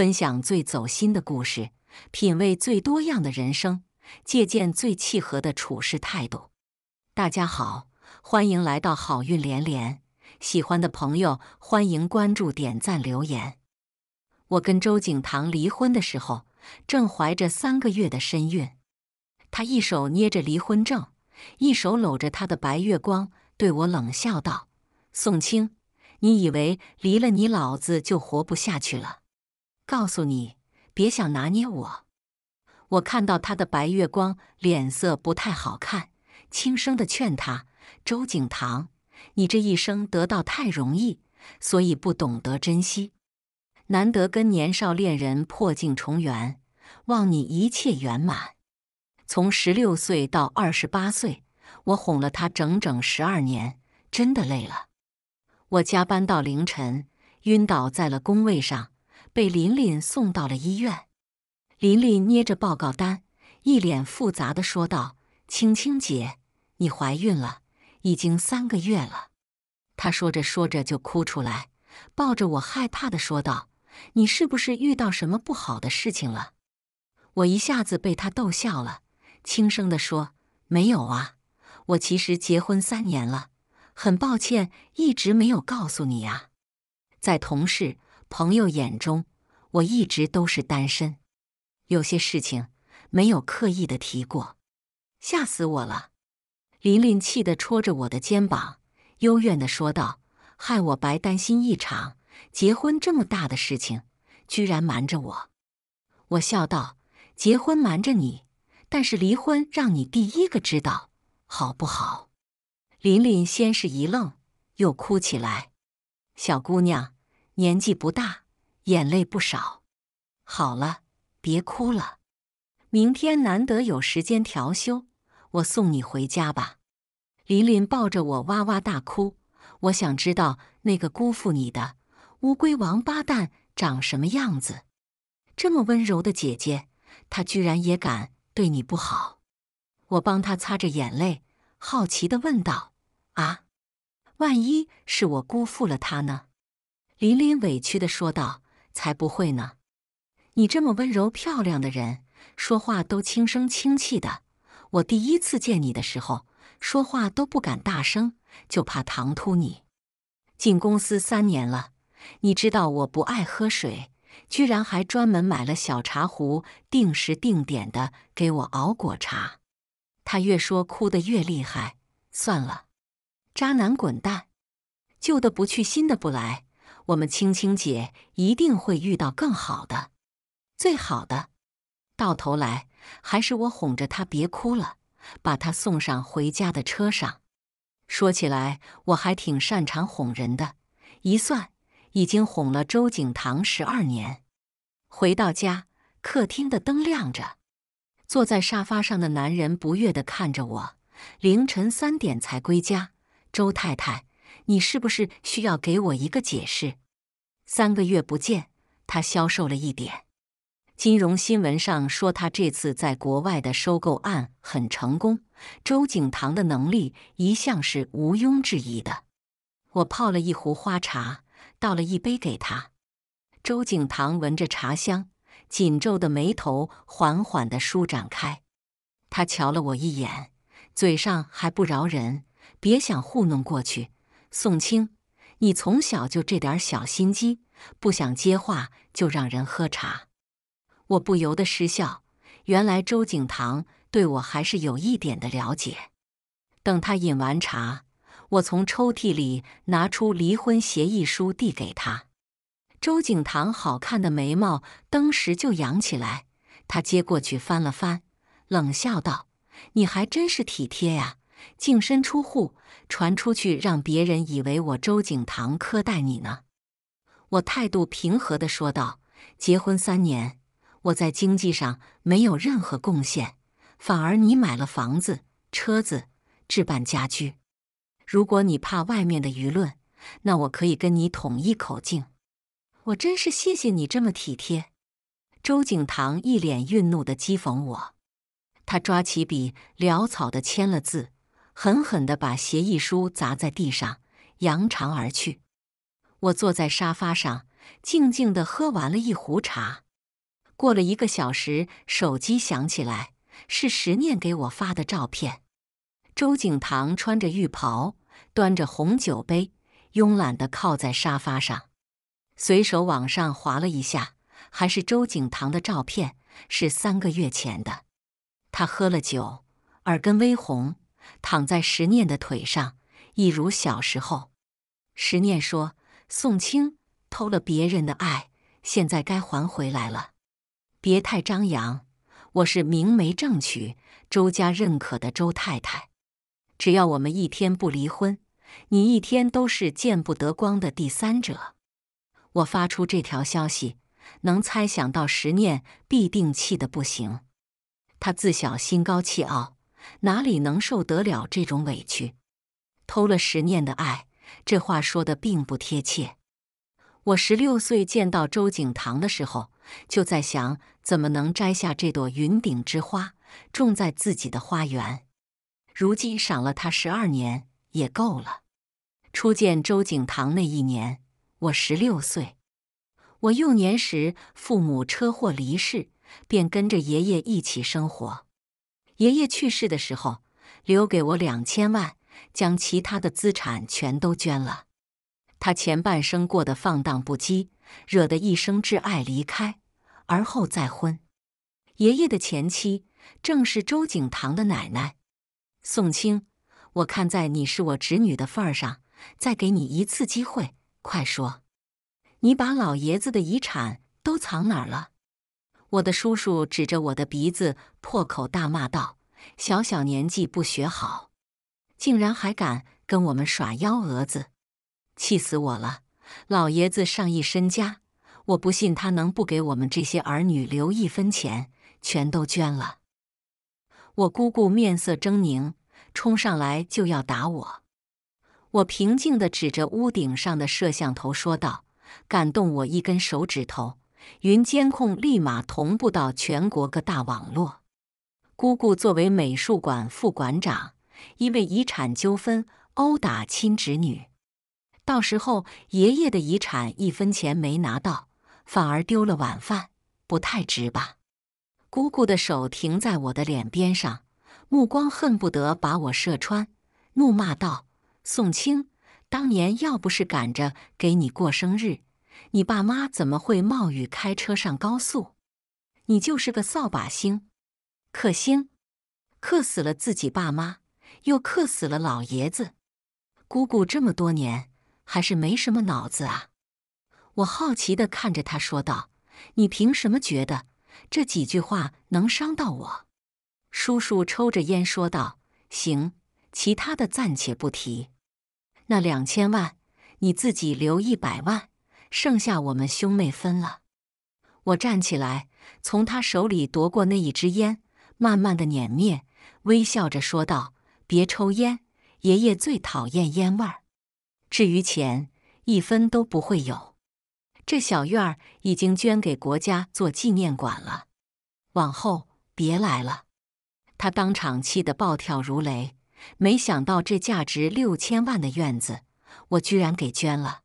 分享最走心的故事，品味最多样的人生，借鉴最契合的处事态度。大家好，欢迎来到好运连连。喜欢的朋友，欢迎关注、点赞、留言。我跟周景堂离婚的时候，正怀着三个月的身孕。他一手捏着离婚证，一手搂着他的白月光，对我冷笑道：“宋清，你以为离了你老子就活不下去了？”告诉你，别想拿捏我。我看到他的白月光脸色不太好看，轻声的劝他：“周景棠，你这一生得到太容易，所以不懂得珍惜。难得跟年少恋人破镜重圆，望你一切圆满。”从十六岁到二十八岁，我哄了他整整十二年，真的累了。我加班到凌晨，晕倒在了工位上。被琳琳送到了医院，琳琳捏着报告单，一脸复杂的说道：“青青姐，你怀孕了，已经三个月了。”她说着说着就哭出来，抱着我害怕的说道：“你是不是遇到什么不好的事情了？”我一下子被她逗笑了，轻声的说：“没有啊，我其实结婚三年了，很抱歉一直没有告诉你啊，在同事。”朋友眼中，我一直都是单身。有些事情没有刻意的提过，吓死我了！琳琳气得戳着我的肩膀，幽怨的说道：“害我白担心一场，结婚这么大的事情，居然瞒着我。”我笑道：“结婚瞒着你，但是离婚让你第一个知道，好不好？”琳琳先是一愣，又哭起来。小姑娘。年纪不大，眼泪不少。好了，别哭了。明天难得有时间调休，我送你回家吧。琳琳抱着我哇哇大哭。我想知道那个辜负你的乌龟王八蛋长什么样子。这么温柔的姐姐，他居然也敢对你不好？我帮她擦着眼泪，好奇的问道：“啊，万一是我辜负了她呢？”琳琳委屈的说道：“才不会呢！你这么温柔漂亮的人，说话都轻声轻气的。我第一次见你的时候，说话都不敢大声，就怕唐突你。进公司三年了，你知道我不爱喝水，居然还专门买了小茶壶，定时定点的给我熬果茶。”他越说哭得越厉害。算了，渣男滚蛋！旧的不去，新的不来。我们青青姐一定会遇到更好的，最好的。到头来还是我哄着她别哭了，把她送上回家的车上。说起来我还挺擅长哄人的，一算已经哄了周景棠十二年。回到家，客厅的灯亮着，坐在沙发上的男人不悦地看着我。凌晨三点才归家，周太太。你是不是需要给我一个解释？三个月不见，他消瘦了一点。金融新闻上说，他这次在国外的收购案很成功。周景棠的能力一向是毋庸置疑的。我泡了一壶花茶，倒了一杯给他。周景棠闻着茶香，紧皱的眉头缓缓地舒展开。他瞧了我一眼，嘴上还不饶人，别想糊弄过去。宋清，你从小就这点小心机，不想接话就让人喝茶，我不由得失笑。原来周景棠对我还是有一点的了解。等他饮完茶，我从抽屉里拿出离婚协议书递给他。周景棠好看的眉毛登时就扬起来，他接过去翻了翻，冷笑道：“你还真是体贴呀。”净身出户，传出去让别人以为我周景棠苛待你呢。我态度平和的说道：“结婚三年，我在经济上没有任何贡献，反而你买了房子、车子，置办家居。如果你怕外面的舆论，那我可以跟你统一口径。我真是谢谢你这么体贴。”周景棠一脸愠怒的讥讽我，他抓起笔，潦草的签了字。狠狠地把协议书砸在地上，扬长而去。我坐在沙发上，静静地喝完了一壶茶。过了一个小时，手机响起来，是石念给我发的照片。周景棠穿着浴袍，端着红酒杯，慵懒地靠在沙发上，随手往上滑了一下，还是周景棠的照片，是三个月前的。他喝了酒，耳根微红。躺在石念的腿上，一如小时候。石念说：“宋青偷了别人的爱，现在该还回来了。别太张扬，我是明媒正娶，周家认可的周太太。只要我们一天不离婚，你一天都是见不得光的第三者。”我发出这条消息，能猜想到石念必定气得不行。他自小心高气傲。哪里能受得了这种委屈？偷了十年的爱，这话说的并不贴切。我十六岁见到周景棠的时候，就在想怎么能摘下这朵云顶之花，种在自己的花园。如今赏了他十二年，也够了。初见周景棠那一年，我十六岁。我幼年时父母车祸离世，便跟着爷爷一起生活。爷爷去世的时候，留给我两千万，将其他的资产全都捐了。他前半生过得放荡不羁，惹得一生挚爱离开，而后再婚。爷爷的前妻正是周景棠的奶奶宋清。我看在你是我侄女的份儿上，再给你一次机会，快说，你把老爷子的遗产都藏哪儿了？我的叔叔指着我的鼻子破口大骂道：“小小年纪不学好，竟然还敢跟我们耍幺蛾子，气死我了！老爷子上亿身家，我不信他能不给我们这些儿女留一分钱，全都捐了。”我姑姑面色狰狞，冲上来就要打我。我平静的指着屋顶上的摄像头说道：“敢动我一根手指头！”云监控立马同步到全国各大网络。姑姑作为美术馆副馆长，因为遗产纠纷殴打亲侄女，到时候爷爷的遗产一分钱没拿到，反而丢了晚饭，不太值吧？姑姑的手停在我的脸边上，目光恨不得把我射穿，怒骂道：“宋青，当年要不是赶着给你过生日。”你爸妈怎么会冒雨开车上高速？你就是个扫把星，克星，克死了自己爸妈，又克死了老爷子、姑姑。这么多年，还是没什么脑子啊！我好奇的看着他说道：“你凭什么觉得这几句话能伤到我？”叔叔抽着烟说道：“行，其他的暂且不提，那两千万你自己留一百万。”剩下我们兄妹分了。我站起来，从他手里夺过那一支烟，慢慢的碾灭，微笑着说道：“别抽烟，爷爷最讨厌烟味儿。至于钱，一分都不会有。这小院儿已经捐给国家做纪念馆了，往后别来了。”他当场气得暴跳如雷，没想到这价值六千万的院子，我居然给捐了。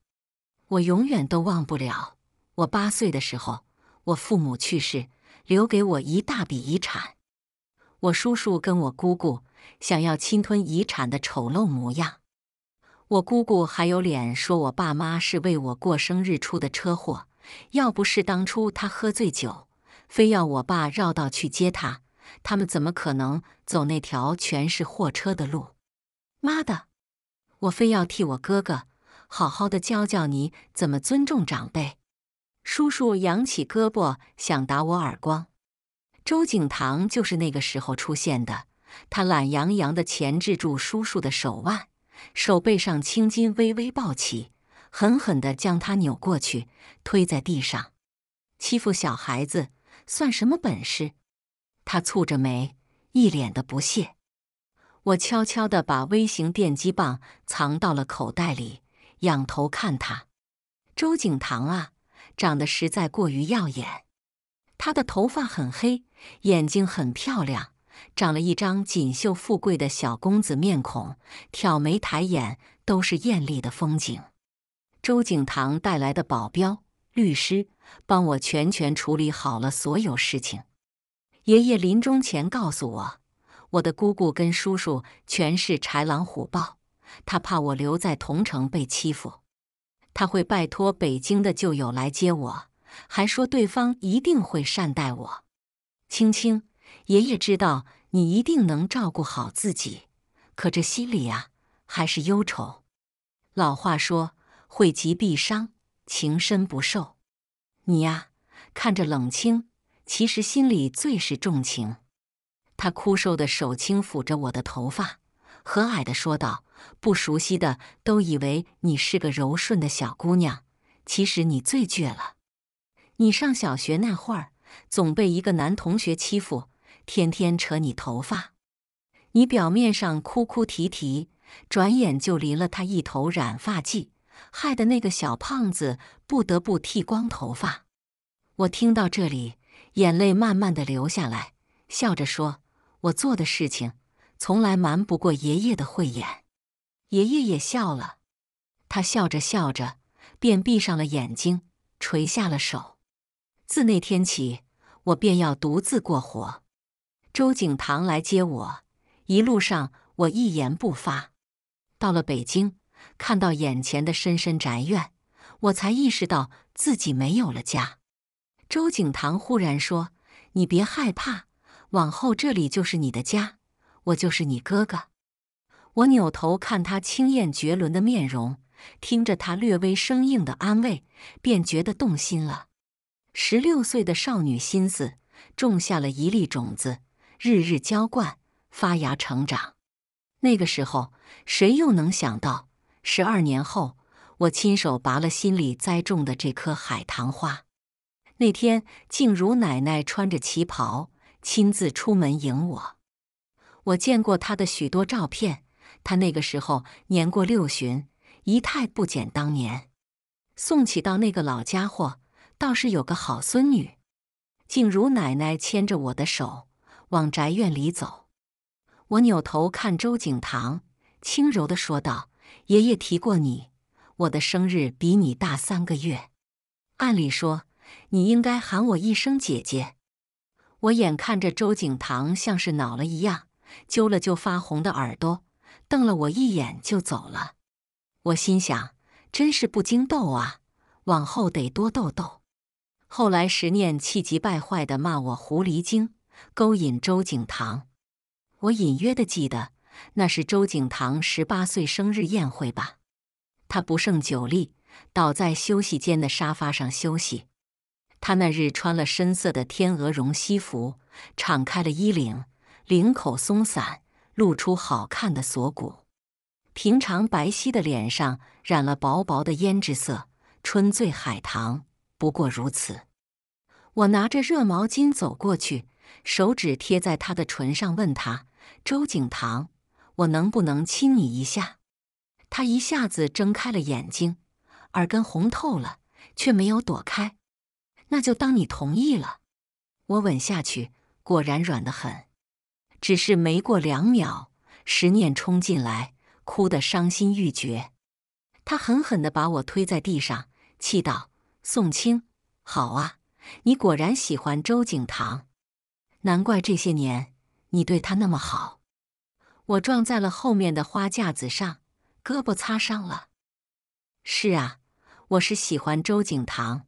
我永远都忘不了，我八岁的时候，我父母去世，留给我一大笔遗产。我叔叔跟我姑姑想要侵吞遗产的丑陋模样。我姑姑还有脸说我爸妈是为我过生日出的车祸。要不是当初他喝醉酒，非要我爸绕道去接他，他们怎么可能走那条全是货车的路？妈的！我非要替我哥哥。好好的教教你怎么尊重长辈。叔叔扬起胳膊想打我耳光，周景棠就是那个时候出现的。他懒洋洋的钳制住叔叔的手腕，手背上青筋微微暴起，狠狠的将他扭过去，推在地上。欺负小孩子算什么本事？他蹙着眉，一脸的不屑。我悄悄的把微型电击棒藏到了口袋里。仰头看他，周景棠啊，长得实在过于耀眼。他的头发很黑，眼睛很漂亮，长了一张锦绣富贵的小公子面孔，挑眉抬眼都是艳丽的风景。周景棠带来的保镖、律师，帮我全权处理好了所有事情。爷爷临终前告诉我，我的姑姑跟叔叔全是豺狼虎豹。他怕我留在桐城被欺负，他会拜托北京的旧友来接我，还说对方一定会善待我。青青，爷爷知道你一定能照顾好自己，可这心里呀，还是忧愁。老话说“惠及必伤，情深不寿”。你呀，看着冷清，其实心里最是重情。他枯瘦的手轻抚着我的头发，和蔼地说道。不熟悉的都以为你是个柔顺的小姑娘，其实你最倔了。你上小学那会儿，总被一个男同学欺负，天天扯你头发。你表面上哭哭啼啼，转眼就淋了他一头染发剂，害得那个小胖子不得不剃光头发。我听到这里，眼泪慢慢的流下来，笑着说：“我做的事情，从来瞒不过爷爷的慧眼。”爷爷也笑了，他笑着笑着便闭上了眼睛，垂下了手。自那天起，我便要独自过活。周景棠来接我，一路上我一言不发。到了北京，看到眼前的深深宅院，我才意识到自己没有了家。周景棠忽然说：“你别害怕，往后这里就是你的家，我就是你哥哥。”我扭头看他清艳绝伦的面容，听着她略微生硬的安慰，便觉得动心了。十六岁的少女心思，种下了一粒种子，日日浇灌，发芽成长。那个时候，谁又能想到，十二年后，我亲手拔了心里栽种的这棵海棠花？那天，静茹奶奶穿着旗袍亲自出门迎我。我见过她的许多照片。他那个时候年过六旬，仪态不减当年。宋启道那个老家伙倒是有个好孙女。静如奶奶牵着我的手往宅院里走，我扭头看周景棠，轻柔地说道：“爷爷提过你，我的生日比你大三个月，按理说你应该喊我一声姐姐。”我眼看着周景棠像是恼了一样，揪了揪发红的耳朵。瞪了我一眼就走了，我心想，真是不经逗啊，往后得多逗逗。后来石念气急败坏的骂我狐狸精，勾引周景棠。我隐约的记得，那是周景棠十八岁生日宴会吧？他不胜酒力，倒在休息间的沙发上休息。他那日穿了深色的天鹅绒西服，敞开了衣领，领口松散。露出好看的锁骨，平常白皙的脸上染了薄薄的胭脂色，春醉海棠不过如此。我拿着热毛巾走过去，手指贴在他的唇上，问他：“周景棠，我能不能亲你一下？”他一下子睁开了眼睛，耳根红透了，却没有躲开。那就当你同意了，我吻下去，果然软得很。只是没过两秒，十念冲进来，哭得伤心欲绝。他狠狠地把我推在地上，气道：“宋青，好啊，你果然喜欢周景棠，难怪这些年你对他那么好。”我撞在了后面的花架子上，胳膊擦伤了。是啊，我是喜欢周景棠。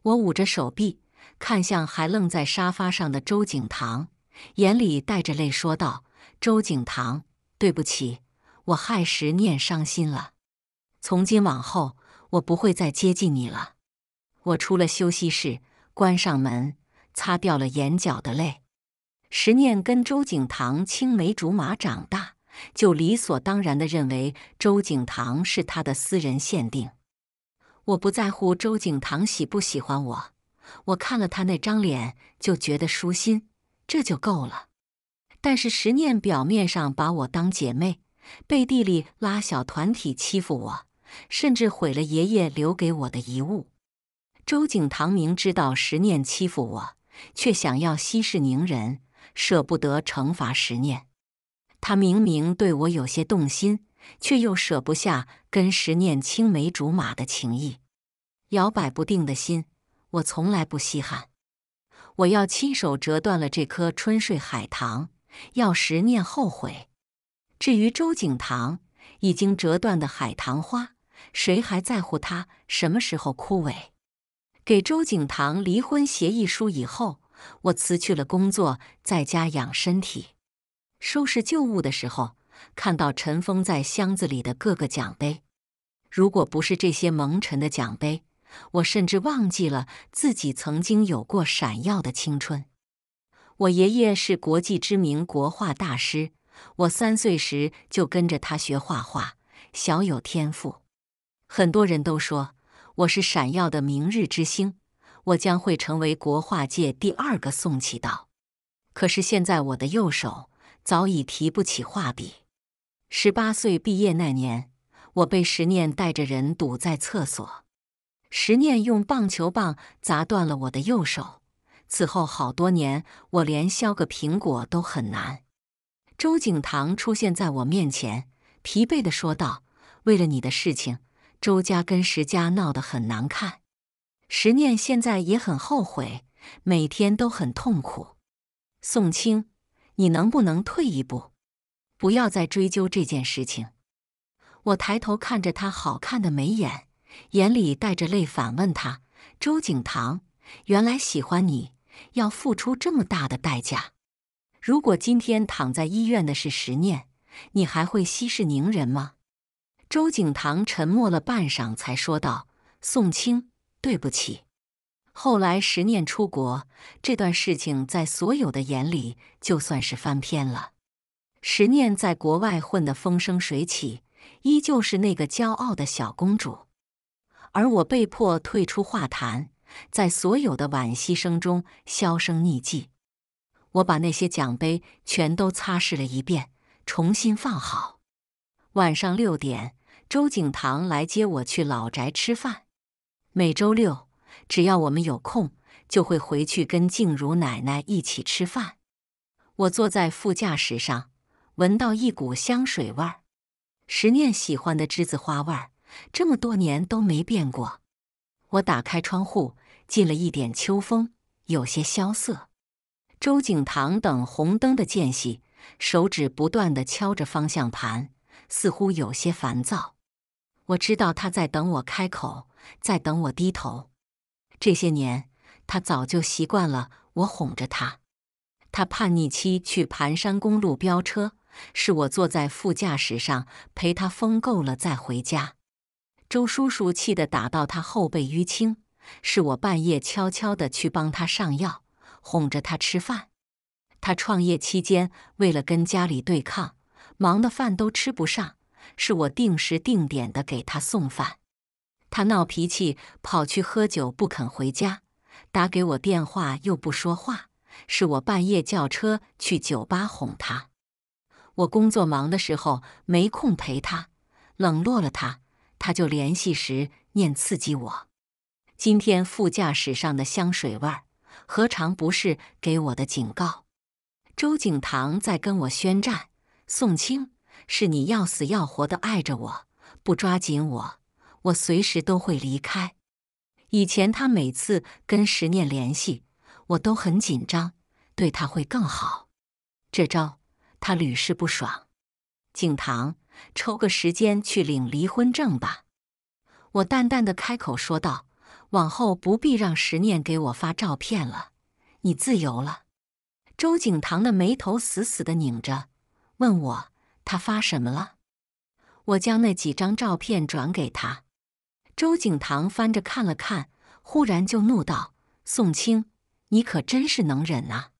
我捂着手臂，看向还愣在沙发上的周景棠。眼里带着泪说道：“周景棠，对不起，我害石念伤心了。从今往后，我不会再接近你了。”我出了休息室，关上门，擦掉了眼角的泪。石念跟周景堂青梅竹马长大，就理所当然地认为周景堂是他的私人限定。我不在乎周景堂喜不喜欢我，我看了他那张脸就觉得舒心。这就够了，但是石念表面上把我当姐妹，背地里拉小团体欺负我，甚至毁了爷爷留给我的遗物。周景堂明知道石念欺负我，却想要息事宁人，舍不得惩罚石念。他明明对我有些动心，却又舍不下跟石念青梅竹马的情谊，摇摆不定的心，我从来不稀罕。我要亲手折断了这棵春睡海棠，要十念后悔。至于周景棠已经折断的海棠花，谁还在乎它什么时候枯萎？给周景棠离婚协议书以后，我辞去了工作，在家养身体。收拾旧物的时候，看到尘封在箱子里的各个奖杯，如果不是这些蒙尘的奖杯。我甚至忘记了自己曾经有过闪耀的青春。我爷爷是国际知名国画大师，我三岁时就跟着他学画画，小有天赋。很多人都说我是闪耀的明日之星，我将会成为国画界第二个宋其道。可是现在我的右手早已提不起画笔。十八岁毕业那年，我被十念带着人堵在厕所。石念用棒球棒砸断了我的右手，此后好多年，我连削个苹果都很难。周景棠出现在我面前，疲惫地说道：“为了你的事情，周家跟石家闹得很难看。石念现在也很后悔，每天都很痛苦。”宋青，你能不能退一步，不要再追究这件事情？我抬头看着他好看的眉眼。眼里带着泪反问他：“周景棠，原来喜欢你要付出这么大的代价。如果今天躺在医院的是十念，你还会息事宁人吗？”周景棠沉默了半晌，才说道：“宋青，对不起。”后来，十念出国这段事情，在所有的眼里就算是翻篇了。十念在国外混得风生水起，依旧是那个骄傲的小公主。而我被迫退出画坛，在所有的惋惜声中销声匿迹。我把那些奖杯全都擦拭了一遍，重新放好。晚上六点，周景棠来接我去老宅吃饭。每周六，只要我们有空，就会回去跟静茹奶奶一起吃饭。我坐在副驾驶上，闻到一股香水味儿，石念喜欢的栀子花味儿。这么多年都没变过。我打开窗户，进了一点秋风，有些萧瑟。周景棠等红灯的间隙，手指不断地敲着方向盘，似乎有些烦躁。我知道他在等我开口，在等我低头。这些年，他早就习惯了我哄着他。他叛逆期去盘山公路飙车，是我坐在副驾驶上陪他疯够了再回家。周叔叔气得打到他后背淤青，是我半夜悄悄的去帮他上药，哄着他吃饭。他创业期间为了跟家里对抗，忙得饭都吃不上，是我定时定点的给他送饭。他闹脾气跑去喝酒，不肯回家，打给我电话又不说话，是我半夜叫车去酒吧哄他。我工作忙的时候没空陪他，冷落了他。他就联系时念刺激我，今天副驾驶上的香水味儿，何尝不是给我的警告？周景棠在跟我宣战，宋清，是你要死要活的爱着我，不抓紧我，我随时都会离开。以前他每次跟时念联系，我都很紧张，对他会更好。这招他屡试不爽，景棠。抽个时间去领离婚证吧，我淡淡的开口说道。往后不必让石念给我发照片了，你自由了。周景棠的眉头死死的拧着，问我他发什么了。我将那几张照片转给他，周景棠翻着看了看，忽然就怒道：“宋清，你可真是能忍啊！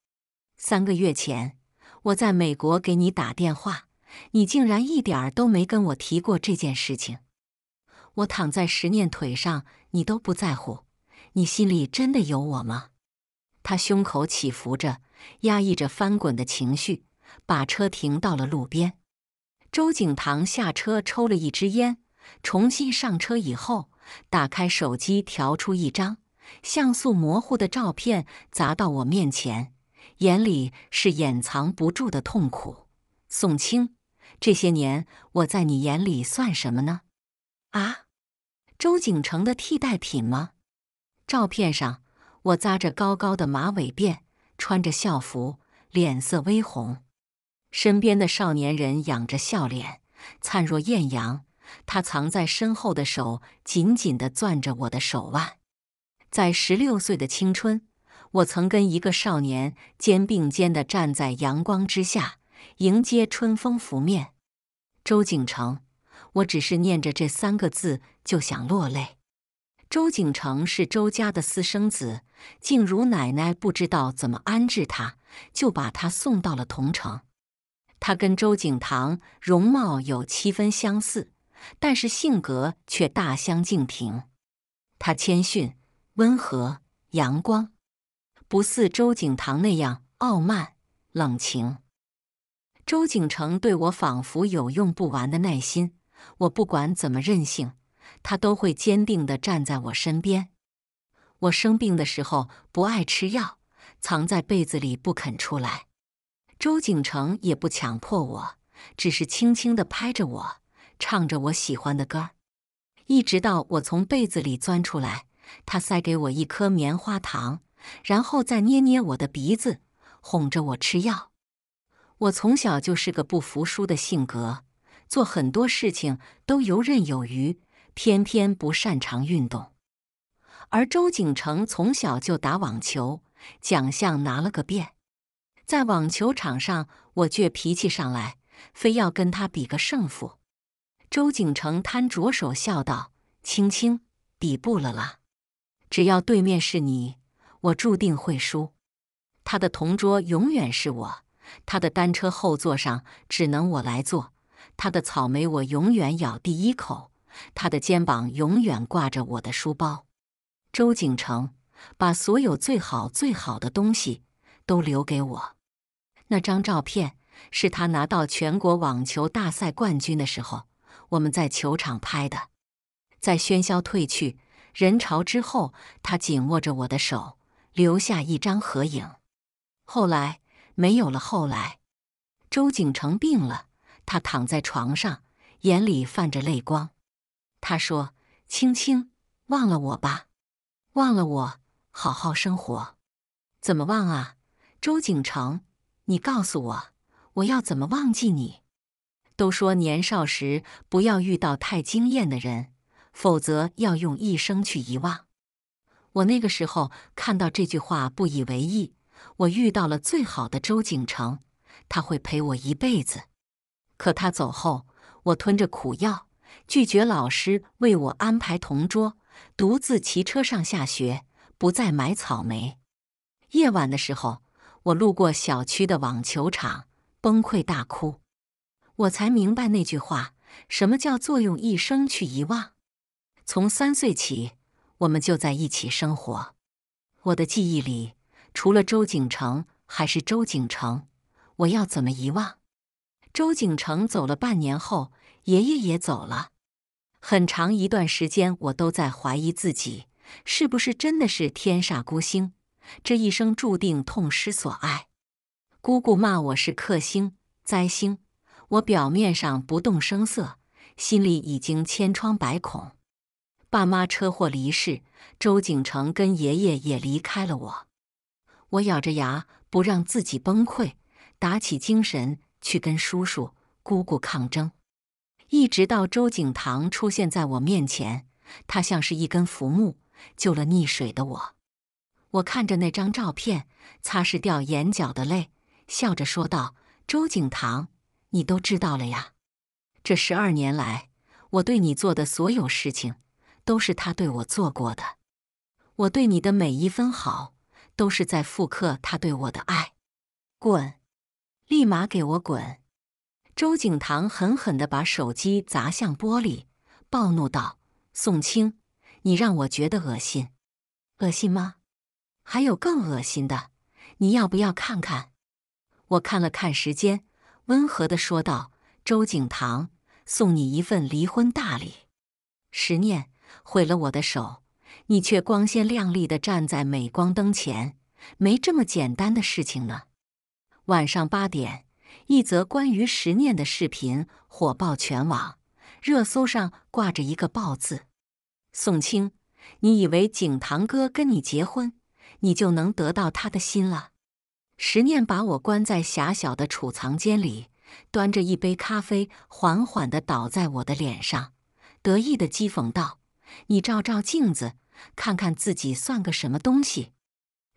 三个月前我在美国给你打电话。”你竟然一点儿都没跟我提过这件事情！我躺在十念腿上，你都不在乎，你心里真的有我吗？他胸口起伏着，压抑着翻滚的情绪，把车停到了路边。周景棠下车抽了一支烟，重新上车以后，打开手机调出一张像素模糊的照片，砸到我面前，眼里是掩藏不住的痛苦。宋清。这些年，我在你眼里算什么呢？啊，周景城的替代品吗？照片上，我扎着高高的马尾辫，穿着校服，脸色微红。身边的少年人仰着笑脸，灿若艳阳。他藏在身后的手紧紧的攥着我的手腕。在十六岁的青春，我曾跟一个少年肩并肩的站在阳光之下。迎接春风拂面，周景城，我只是念着这三个字就想落泪。周景城是周家的私生子，静如奶奶不知道怎么安置他，就把他送到了桐城。他跟周景棠容貌有七分相似，但是性格却大相径庭。他谦逊温和，阳光，不似周景棠那样傲慢冷情。周景城对我仿佛有用不完的耐心，我不管怎么任性，他都会坚定地站在我身边。我生病的时候不爱吃药，藏在被子里不肯出来，周景城也不强迫我，只是轻轻地拍着我，唱着我喜欢的歌儿，一直到我从被子里钻出来，他塞给我一颗棉花糖，然后再捏捏我的鼻子，哄着我吃药。我从小就是个不服输的性格，做很多事情都游刃有余，偏偏不擅长运动。而周景成从小就打网球，奖项拿了个遍。在网球场上，我倔脾气上来，非要跟他比个胜负。周景成摊着手笑道：“青青，比不了啦。只要对面是你，我注定会输。他的同桌永远是我。”他的单车后座上只能我来坐，他的草莓我永远咬第一口，他的肩膀永远挂着我的书包。周景城把所有最好最好的东西都留给我。那张照片是他拿到全国网球大赛冠军的时候，我们在球场拍的。在喧嚣退去、人潮之后，他紧握着我的手，留下一张合影。后来。没有了。后来，周景成病了，他躺在床上，眼里泛着泪光。他说：“青青，忘了我吧，忘了我，好好生活。怎么忘啊？周景成，你告诉我，我要怎么忘记你？都说年少时不要遇到太惊艳的人，否则要用一生去遗忘。我那个时候看到这句话，不以为意。”我遇到了最好的周景成，他会陪我一辈子。可他走后，我吞着苦药，拒绝老师为我安排同桌，独自骑车上下学，不再买草莓。夜晚的时候，我路过小区的网球场，崩溃大哭。我才明白那句话：什么叫“作用一生去遗忘”。从三岁起，我们就在一起生活。我的记忆里。除了周景城，还是周景城，我要怎么遗忘？周景城走了半年后，爷爷也走了。很长一段时间，我都在怀疑自己是不是真的是天煞孤星，这一生注定痛失所爱。姑姑骂我是克星、灾星，我表面上不动声色，心里已经千疮百孔。爸妈车祸离世，周景城跟爷爷也离开了我。我咬着牙不让自己崩溃，打起精神去跟叔叔、姑姑抗争，一直到周景堂出现在我面前。他像是一根浮木，救了溺水的我。我看着那张照片，擦拭掉眼角的泪，笑着说道：“周景堂，你都知道了呀。这十二年来，我对你做的所有事情，都是他对我做过的。我对你的每一分好。”都是在复刻他对我的爱，滚！立马给我滚！周景棠狠狠地把手机砸向玻璃，暴怒道：“宋青，你让我觉得恶心，恶心吗？还有更恶心的，你要不要看看？”我看了看时间，温和地说道：“周景棠，送你一份离婚大礼。”十念毁了我的手。你却光鲜亮丽的站在镁光灯前，没这么简单的事情呢。晚上八点，一则关于十念的视频火爆全网，热搜上挂着一个“爆”字。宋青，你以为景堂哥跟你结婚，你就能得到他的心了？十念把我关在狭小的储藏间里，端着一杯咖啡，缓缓地倒在我的脸上，得意地讥讽道：“你照照镜子。”看看自己算个什么东西！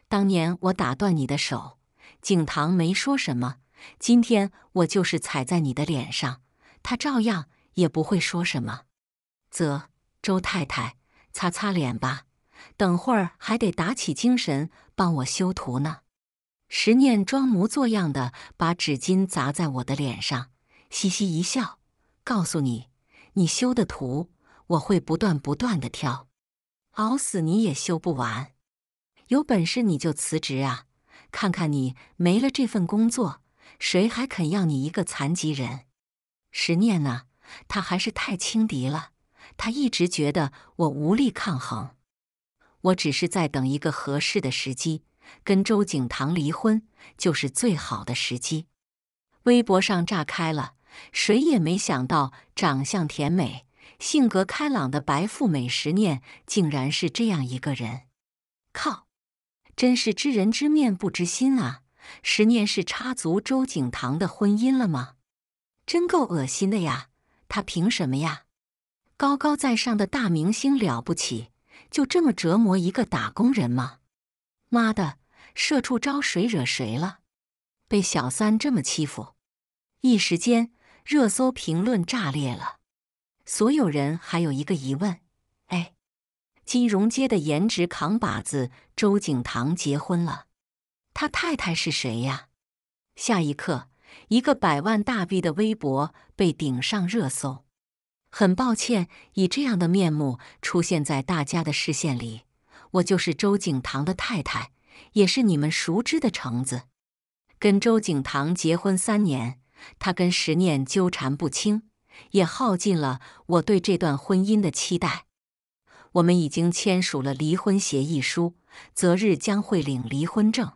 当年我打断你的手，景堂没说什么。今天我就是踩在你的脸上，他照样也不会说什么。啧，周太太，擦擦脸吧，等会儿还得打起精神帮我修图呢。石念装模作样的把纸巾砸在我的脸上，嘻嘻一笑，告诉你，你修的图我会不断不断的挑。熬死你也修不完，有本事你就辞职啊！看看你没了这份工作，谁还肯要你一个残疾人？十念呢？他还是太轻敌了。他一直觉得我无力抗衡，我只是在等一个合适的时机，跟周景棠离婚就是最好的时机。微博上炸开了，谁也没想到长相甜美。性格开朗的白富美十念竟然是这样一个人，靠！真是知人知面不知心啊！十念是插足周景棠的婚姻了吗？真够恶心的呀！他凭什么呀？高高在上的大明星了不起？就这么折磨一个打工人吗？妈的，社畜招谁惹谁了？被小三这么欺负，一时间热搜评论炸裂了。所有人还有一个疑问：哎，金融街的颜值扛把子周景堂结婚了，他太太是谁呀？下一刻，一个百万大 V 的微博被顶上热搜。很抱歉，以这样的面目出现在大家的视线里，我就是周景堂的太太，也是你们熟知的橙子。跟周景堂结婚三年，他跟石念纠缠不清。也耗尽了我对这段婚姻的期待。我们已经签署了离婚协议书，择日将会领离婚证。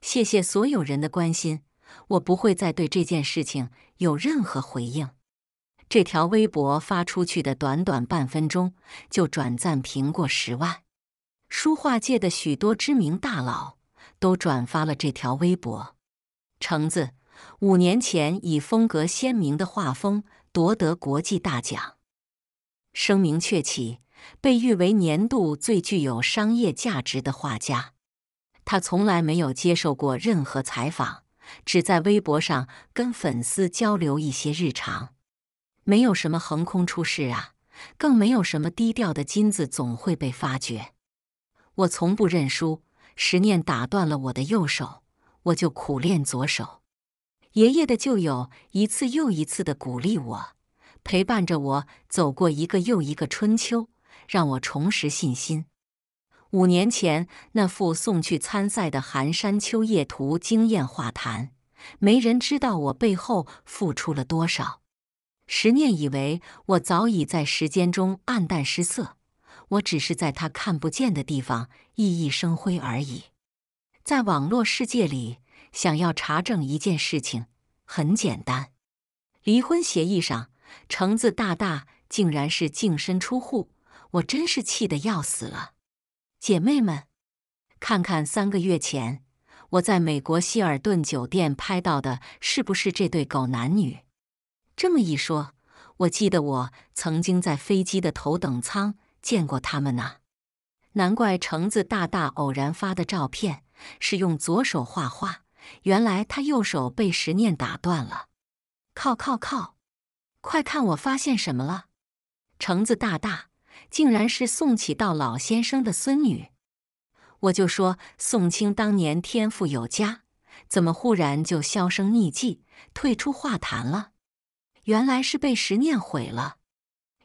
谢谢所有人的关心，我不会再对这件事情有任何回应。这条微博发出去的短短半分钟，就转赞评过十万。书画界的许多知名大佬都转发了这条微博。橙子五年前以风格鲜明的画风。夺得国际大奖，声名鹊起，被誉为年度最具有商业价值的画家。他从来没有接受过任何采访，只在微博上跟粉丝交流一些日常。没有什么横空出世啊，更没有什么低调的金子总会被发掘。我从不认输，十念打断了我的右手，我就苦练左手。爷爷的旧友一次又一次的鼓励我，陪伴着我走过一个又一个春秋，让我重拾信心。五年前那幅送去参赛的《寒山秋夜图》惊艳画坛，没人知道我背后付出了多少。时念以为我早已在时间中黯淡失色，我只是在他看不见的地方熠熠生辉而已。在网络世界里。想要查证一件事情很简单，离婚协议上，橙子大大竟然是净身出户，我真是气得要死了。姐妹们，看看三个月前我在美国希尔顿酒店拍到的是不是这对狗男女？这么一说，我记得我曾经在飞机的头等舱见过他们呢。难怪橙子大大偶然发的照片是用左手画画。原来他右手被石念打断了。靠靠靠！快看，我发现什么了？橙子大大，竟然是宋启道老先生的孙女。我就说宋清当年天赋有加，怎么忽然就销声匿迹，退出画坛了？原来是被石念毁了。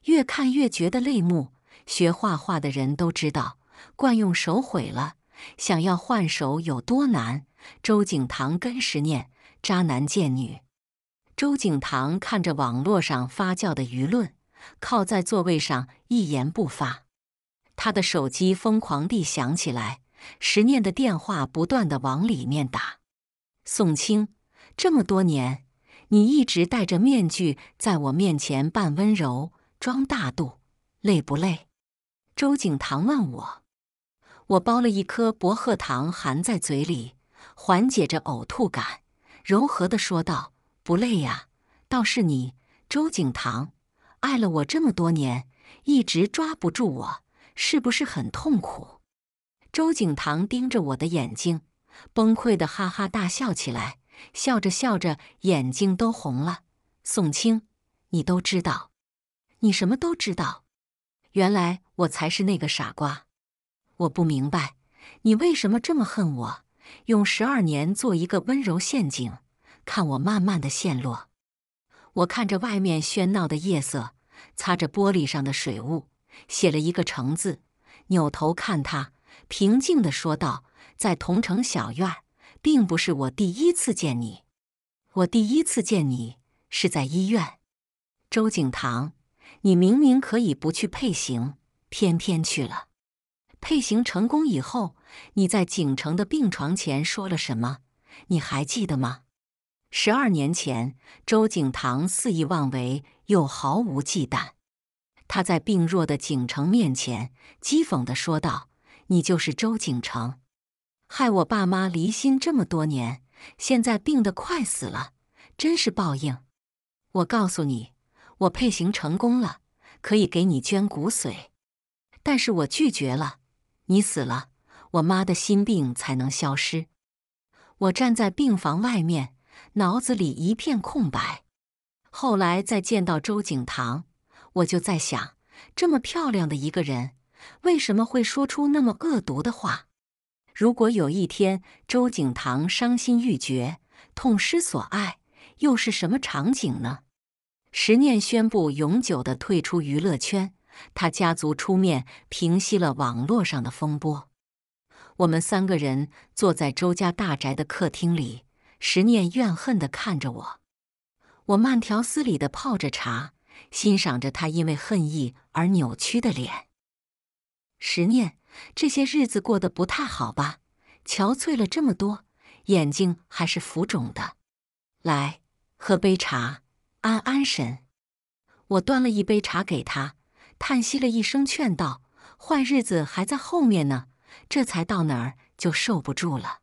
越看越觉得泪目。学画画的人都知道，惯用手毁了，想要换手有多难。周景堂跟十念渣男贱女。周景堂看着网络上发酵的舆论，靠在座位上一言不发。他的手机疯狂地响起来，十念的电话不断的往里面打。宋清，这么多年，你一直戴着面具在我面前扮温柔、装大度，累不累？周景堂问我。我包了一颗薄荷糖含在嘴里。缓解着呕吐感，柔和的说道：“不累呀，倒是你，周景棠，爱了我这么多年，一直抓不住我，是不是很痛苦？”周景棠盯着我的眼睛，崩溃的哈哈大笑起来，笑着笑着，眼睛都红了。宋清，你都知道，你什么都知道，原来我才是那个傻瓜，我不明白，你为什么这么恨我。用十二年做一个温柔陷阱，看我慢慢的陷落。我看着外面喧闹的夜色，擦着玻璃上的水雾，写了一个“橙”字，扭头看他，平静的说道：“在桐城小院，并不是我第一次见你。我第一次见你是在医院。周景棠，你明明可以不去配型，偏偏去了。配型成功以后。”你在景城的病床前说了什么？你还记得吗？十二年前，周景棠肆意妄为又毫无忌惮，他在病弱的景城面前讥讽地说道：“你就是周景城，害我爸妈离心这么多年，现在病得快死了，真是报应。”我告诉你，我配型成功了，可以给你捐骨髓，但是我拒绝了。你死了。我妈的心病才能消失。我站在病房外面，脑子里一片空白。后来再见到周景棠，我就在想：这么漂亮的一个人，为什么会说出那么恶毒的话？如果有一天周景棠伤心欲绝，痛失所爱，又是什么场景呢？石念宣布永久的退出娱乐圈，他家族出面平息了网络上的风波。我们三个人坐在周家大宅的客厅里，十念怨恨地看着我。我慢条斯理地泡着茶，欣赏着他因为恨意而扭曲的脸。十念，这些日子过得不太好吧？憔悴了这么多，眼睛还是浮肿的。来，喝杯茶，安安神。我端了一杯茶给他，叹息了一声，劝道：“坏日子还在后面呢。”这才到哪儿就受不住了！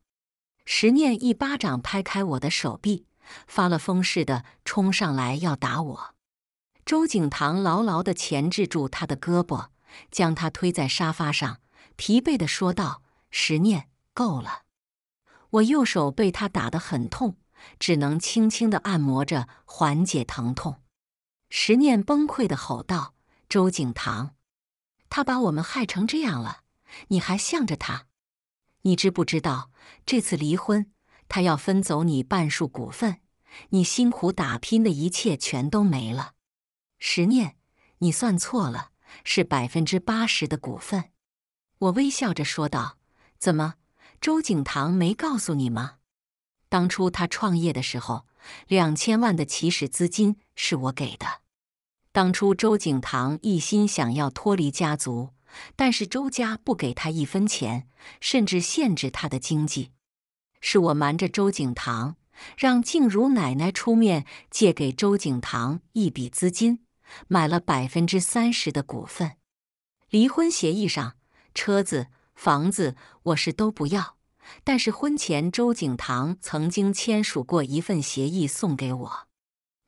石念一巴掌拍开我的手臂，发了疯似的冲上来要打我。周景棠牢牢地钳制住他的胳膊，将他推在沙发上，疲惫地说道：“石念，够了！”我右手被他打得很痛，只能轻轻地按摩着缓解疼痛。石念崩溃地吼道：“周景棠，他把我们害成这样了！”你还向着他？你知不知道这次离婚，他要分走你半数股份？你辛苦打拼的一切全都没了。石念，你算错了，是百分之八十的股份。我微笑着说道：“怎么，周景棠没告诉你吗？当初他创业的时候，两千万的起始资金是我给的。当初周景棠一心想要脱离家族。”但是周家不给他一分钱，甚至限制他的经济。是我瞒着周景棠，让静茹奶奶出面借给周景棠一笔资金，买了百分之三十的股份。离婚协议上，车子、房子我是都不要。但是婚前周景棠曾经签署过一份协议送给我，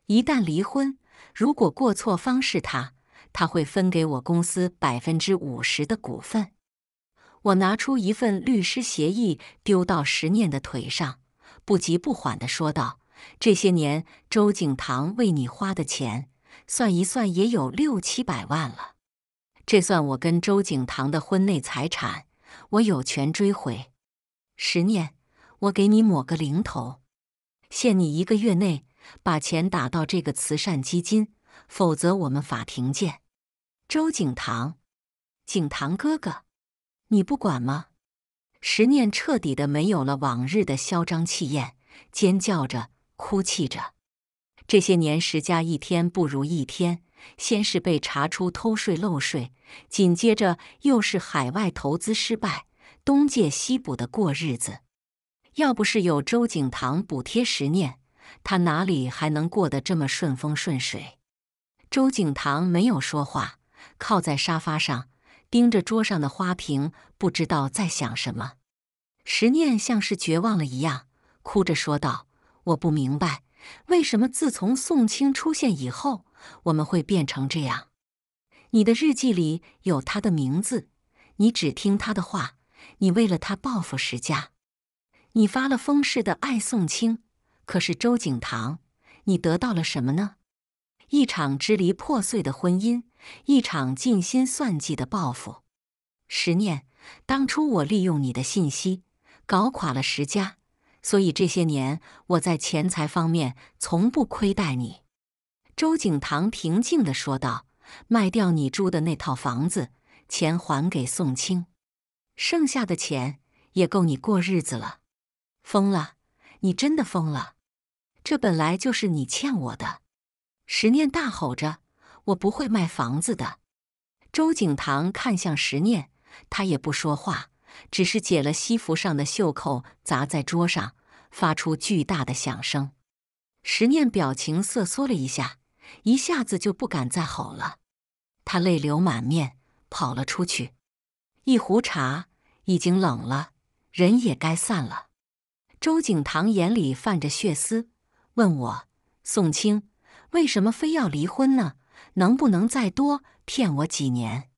一旦离婚，如果过错方是他。他会分给我公司百分之五十的股份，我拿出一份律师协议丢到石念的腿上，不急不缓地说道：“这些年周景棠为你花的钱，算一算也有六七百万了，这算我跟周景棠的婚内财产，我有权追回。石念，我给你抹个零头，限你一个月内把钱打到这个慈善基金，否则我们法庭见。”周景棠，景棠哥哥，你不管吗？十念彻底的没有了往日的嚣张气焰，尖叫着，哭泣着。这些年，石家一天不如一天，先是被查出偷税漏税，紧接着又是海外投资失败，东借西补的过日子。要不是有周景棠补贴十念，他哪里还能过得这么顺风顺水？周景棠没有说话。靠在沙发上，盯着桌上的花瓶，不知道在想什么。石念像是绝望了一样，哭着说道：“我不明白，为什么自从宋清出现以后，我们会变成这样？你的日记里有他的名字，你只听他的话，你为了他报复石家，你发了疯似的爱宋清，可是周景棠，你得到了什么呢？一场支离破碎的婚姻。”一场尽心算计的报复。十念，当初我利用你的信息搞垮了石家，所以这些年我在钱财方面从不亏待你。周景棠平静的说道：“卖掉你租的那套房子，钱还给宋青，剩下的钱也够你过日子了。”疯了！你真的疯了！这本来就是你欠我的！十念大吼着。我不会卖房子的。周景棠看向石念，他也不说话，只是解了西服上的袖扣，砸在桌上，发出巨大的响声。石念表情瑟缩了一下，一下子就不敢再吼了。他泪流满面，跑了出去。一壶茶已经冷了，人也该散了。周景棠眼里泛着血丝，问我：“宋清，为什么非要离婚呢？”能不能再多骗我几年？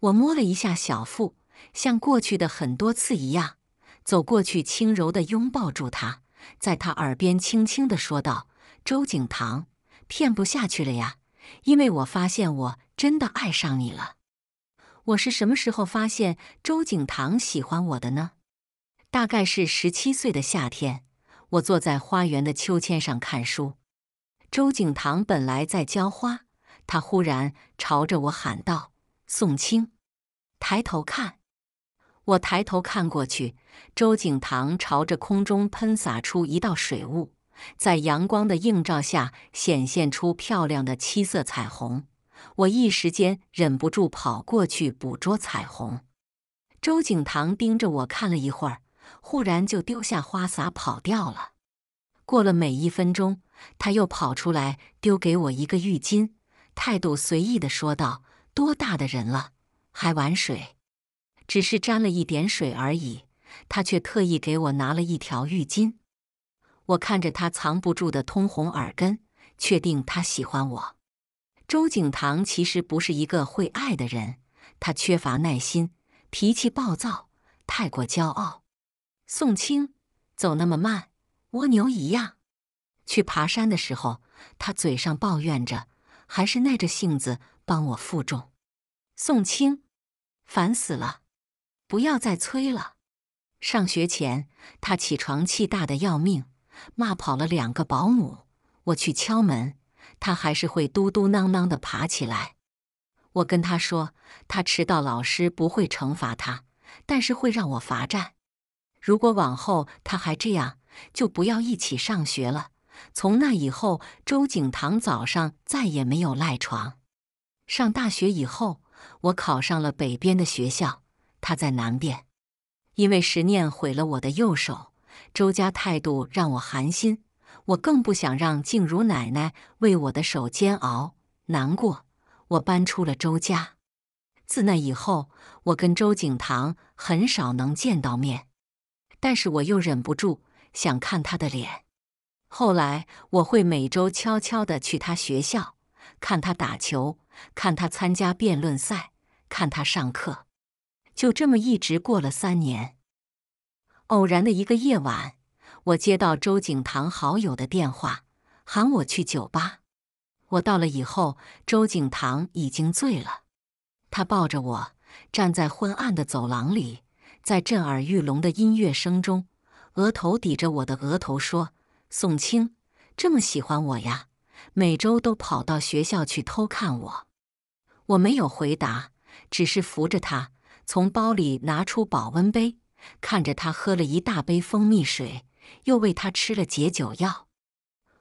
我摸了一下小腹，像过去的很多次一样，走过去轻柔的拥抱住他，在他耳边轻轻的说道：“周景棠，骗不下去了呀，因为我发现我真的爱上你了。”我是什么时候发现周景棠喜欢我的呢？大概是十七岁的夏天，我坐在花园的秋千上看书，周景棠本来在浇花。他忽然朝着我喊道：“宋青，抬头看！”我抬头看过去，周景堂朝着空中喷洒出一道水雾，在阳光的映照下显现出漂亮的七色彩虹。我一时间忍不住跑过去捕捉彩虹。周景堂盯着我看了一会儿，忽然就丢下花洒跑掉了。过了每一分钟，他又跑出来丢给我一个浴巾。态度随意地说道：“多大的人了，还玩水，只是沾了一点水而已。”他却特意给我拿了一条浴巾。我看着他藏不住的通红耳根，确定他喜欢我。周景棠其实不是一个会爱的人，他缺乏耐心，脾气暴躁，太过骄傲。宋青走那么慢，蜗牛一样。去爬山的时候，他嘴上抱怨着。还是耐着性子帮我负重，宋清，烦死了，不要再催了。上学前他起床气大的要命，骂跑了两个保姆。我去敲门，他还是会嘟嘟囔囔的爬起来。我跟他说，他迟到老师不会惩罚他，但是会让我罚站。如果往后他还这样，就不要一起上学了。从那以后，周景棠早上再也没有赖床。上大学以后，我考上了北边的学校，他在南边。因为十念毁了我的右手，周家态度让我寒心，我更不想让静茹奶奶为我的手煎熬难过。我搬出了周家。自那以后，我跟周景棠很少能见到面，但是我又忍不住想看他的脸。后来，我会每周悄悄的去他学校，看他打球，看他参加辩论赛，看他上课。就这么一直过了三年。偶然的一个夜晚，我接到周景堂好友的电话，喊我去酒吧。我到了以后，周景堂已经醉了。他抱着我，站在昏暗的走廊里，在震耳欲聋的音乐声中，额头抵着我的额头说。宋清这么喜欢我呀，每周都跑到学校去偷看我。我没有回答，只是扶着他从包里拿出保温杯，看着他喝了一大杯蜂蜜水，又喂他吃了解酒药。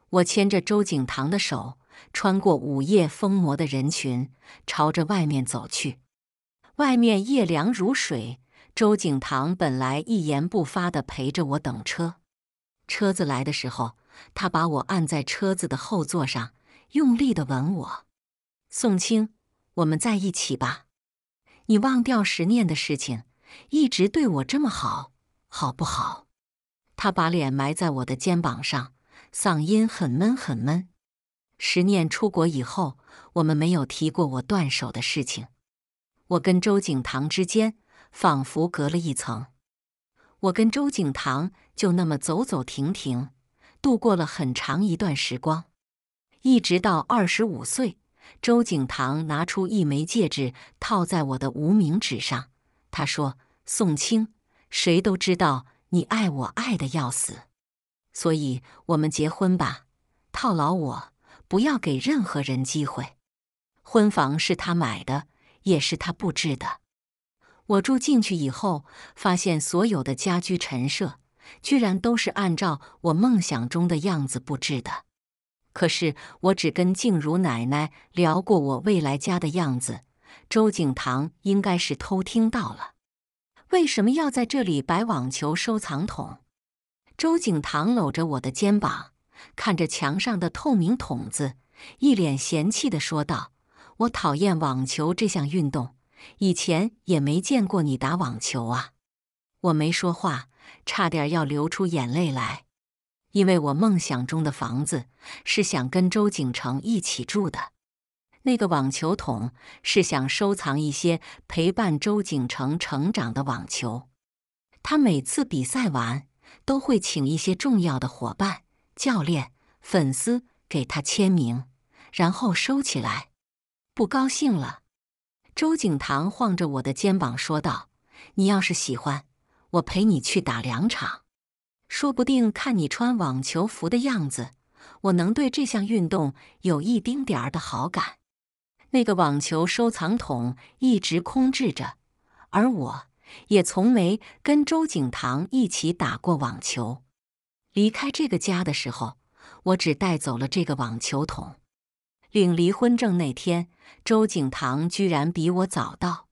我牵着周景棠的手，穿过午夜疯魔的人群，朝着外面走去。外面夜凉如水，周景棠本来一言不发的陪着我等车。车子来的时候，他把我按在车子的后座上，用力的吻我。宋青，我们在一起吧，你忘掉十念的事情，一直对我这么好，好不好？他把脸埋在我的肩膀上，嗓音很闷很闷。十念出国以后，我们没有提过我断手的事情。我跟周景棠之间仿佛隔了一层。我跟周景棠就那么走走停停，度过了很长一段时光，一直到二十五岁，周景棠拿出一枚戒指套在我的无名指上，他说：“宋清，谁都知道你爱我爱的要死，所以我们结婚吧，套牢我，不要给任何人机会。”婚房是他买的，也是他布置的。我住进去以后，发现所有的家居陈设居然都是按照我梦想中的样子布置的。可是我只跟静茹奶奶聊过我未来家的样子，周景堂应该是偷听到了。为什么要在这里摆网球收藏桶？周景堂搂着我的肩膀，看着墙上的透明桶子，一脸嫌弃的说道：“我讨厌网球这项运动。”以前也没见过你打网球啊！我没说话，差点要流出眼泪来，因为我梦想中的房子是想跟周景城一起住的。那个网球桶是想收藏一些陪伴周景城成长的网球。他每次比赛完都会请一些重要的伙伴、教练、粉丝给他签名，然后收起来。不高兴了。周景棠晃着我的肩膀说道：“你要是喜欢，我陪你去打两场，说不定看你穿网球服的样子，我能对这项运动有一丁点儿的好感。”那个网球收藏桶一直空置着，而我也从没跟周景棠一起打过网球。离开这个家的时候，我只带走了这个网球桶。领离婚证那天，周景棠居然比我早到。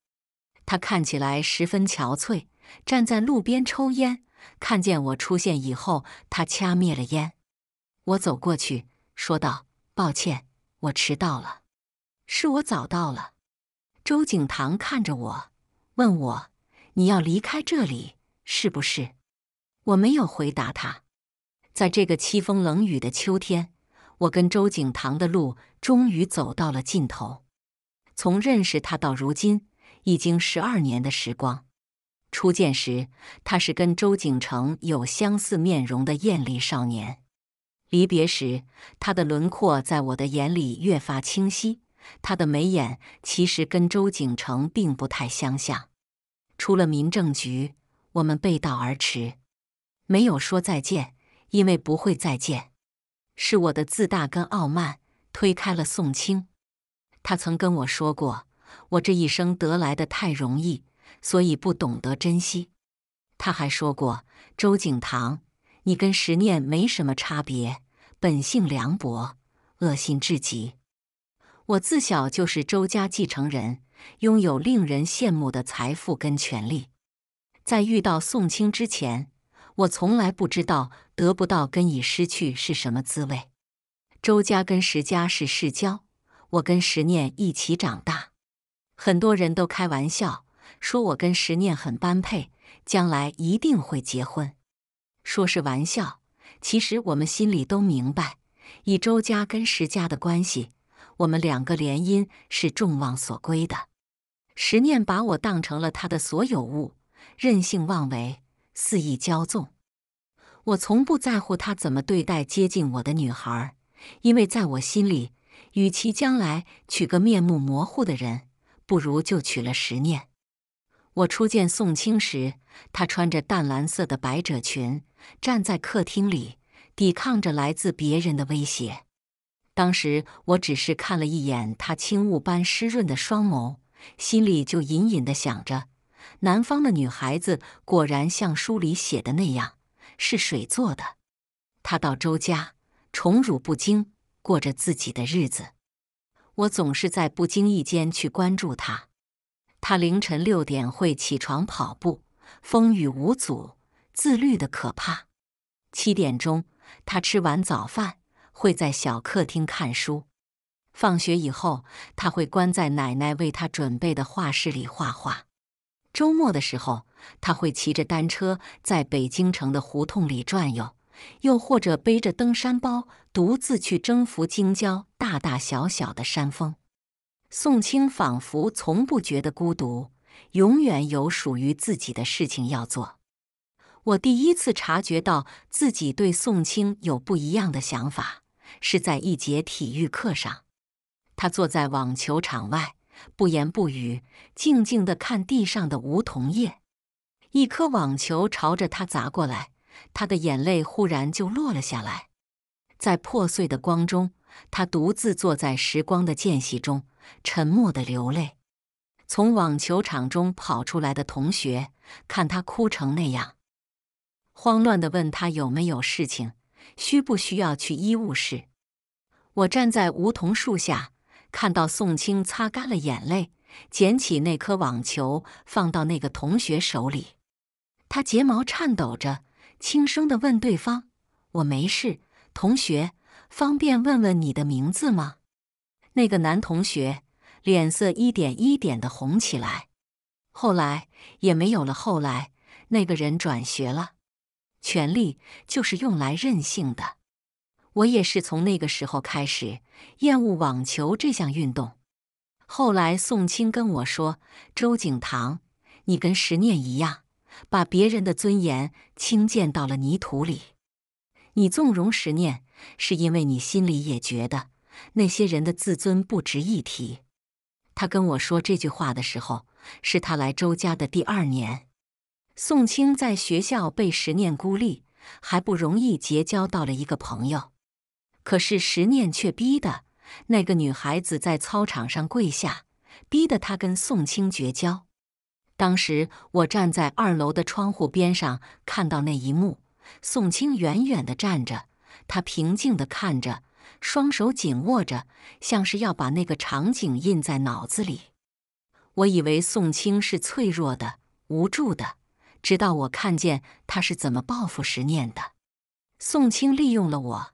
他看起来十分憔悴，站在路边抽烟。看见我出现以后，他掐灭了烟。我走过去，说道：“抱歉，我迟到了，是我早到了。”周景棠看着我，问我：“你要离开这里，是不是？”我没有回答他。在这个凄风冷雨的秋天。我跟周景棠的路终于走到了尽头。从认识他到如今，已经十二年的时光。初见时，他是跟周景城有相似面容的艳丽少年；离别时，他的轮廓在我的眼里越发清晰。他的眉眼其实跟周景城并不太相像。出了民政局，我们背道而驰，没有说再见，因为不会再见。是我的自大跟傲慢推开了宋清。他曾跟我说过，我这一生得来的太容易，所以不懂得珍惜。他还说过：“周景堂，你跟十念没什么差别，本性凉薄，恶心至极。”我自小就是周家继承人，拥有令人羡慕的财富跟权利。在遇到宋清之前，我从来不知道。得不到跟已失去是什么滋味？周家跟石家是世交，我跟石念一起长大，很多人都开玩笑说我跟石念很般配，将来一定会结婚。说是玩笑，其实我们心里都明白。以周家跟石家的关系，我们两个联姻是众望所归的。石念把我当成了他的所有物，任性妄为，肆意骄纵。我从不在乎他怎么对待接近我的女孩，因为在我心里，与其将来娶个面目模糊的人，不如就娶了十念。我初见宋清时，她穿着淡蓝色的百褶裙，站在客厅里，抵抗着来自别人的威胁。当时我只是看了一眼她轻雾般湿润的双眸，心里就隐隐的想着：南方的女孩子果然像书里写的那样。是水做的。他到周家，宠辱不惊，过着自己的日子。我总是在不经意间去关注他。他凌晨六点会起床跑步，风雨无阻，自律的可怕。七点钟，他吃完早饭会在小客厅看书。放学以后，他会关在奶奶为他准备的画室里画画。周末的时候。他会骑着单车在北京城的胡同里转悠，又或者背着登山包独自去征服京郊大大小小的山峰。宋清仿佛从不觉得孤独，永远有属于自己的事情要做。我第一次察觉到自己对宋清有不一样的想法，是在一节体育课上。他坐在网球场外，不言不语，静静地看地上的梧桐叶。一颗网球朝着他砸过来，他的眼泪忽然就落了下来。在破碎的光中，他独自坐在时光的间隙中，沉默的流泪。从网球场中跑出来的同学看他哭成那样，慌乱的问他有没有事情，需不需要去医务室。我站在梧桐树下，看到宋清擦干了眼泪，捡起那颗网球，放到那个同学手里。他睫毛颤抖着，轻声的问对方：“我没事，同学，方便问问你的名字吗？”那个男同学脸色一点一点的红起来。后来也没有了。后来那个人转学了。权力就是用来任性的。我也是从那个时候开始厌恶网球这项运动。后来宋清跟我说：“周景堂，你跟十念一样。”把别人的尊严倾贱到了泥土里，你纵容十念，是因为你心里也觉得那些人的自尊不值一提。他跟我说这句话的时候，是他来周家的第二年。宋清在学校被十念孤立，还不容易结交到了一个朋友，可是十念却逼得那个女孩子在操场上跪下，逼得他跟宋清绝交。当时我站在二楼的窗户边上，看到那一幕。宋清远远的站着，他平静的看着，双手紧握着，像是要把那个场景印在脑子里。我以为宋清是脆弱的、无助的，直到我看见他是怎么报复时念的。宋清利用了我，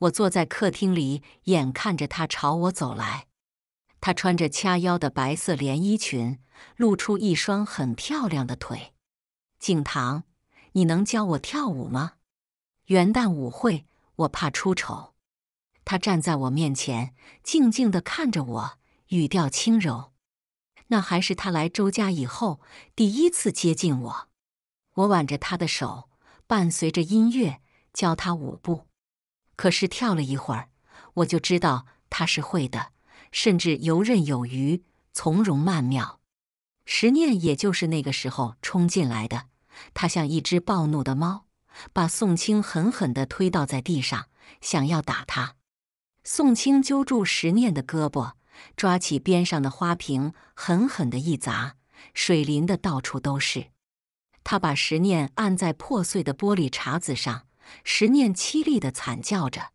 我坐在客厅里，眼看着他朝我走来。她穿着掐腰的白色连衣裙，露出一双很漂亮的腿。景堂，你能教我跳舞吗？元旦舞会，我怕出丑。她站在我面前，静静地看着我，语调轻柔。那还是她来周家以后第一次接近我。我挽着她的手，伴随着音乐教她舞步。可是跳了一会儿，我就知道她是会的。甚至游刃有余，从容曼妙。十念也就是那个时候冲进来的，他像一只暴怒的猫，把宋青狠狠的推倒在地上，想要打他。宋青揪住十念的胳膊，抓起边上的花瓶，狠狠的一砸，水淋的到处都是。他把十念按在破碎的玻璃碴子上，十念凄厉的惨叫着，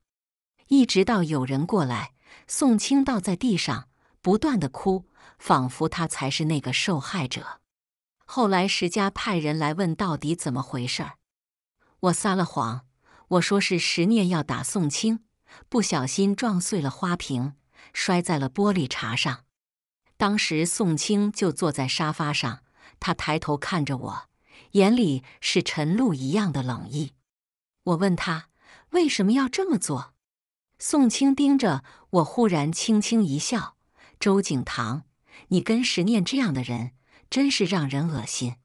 一直到有人过来。宋清倒在地上，不断的哭，仿佛他才是那个受害者。后来石家派人来问到底怎么回事儿，我撒了谎，我说是石念要打宋清，不小心撞碎了花瓶，摔在了玻璃碴上。当时宋清就坐在沙发上，他抬头看着我，眼里是晨露一样的冷意。我问他为什么要这么做。宋清盯着我，忽然轻轻一笑：“周景棠，你跟石念这样的人，真是让人恶心。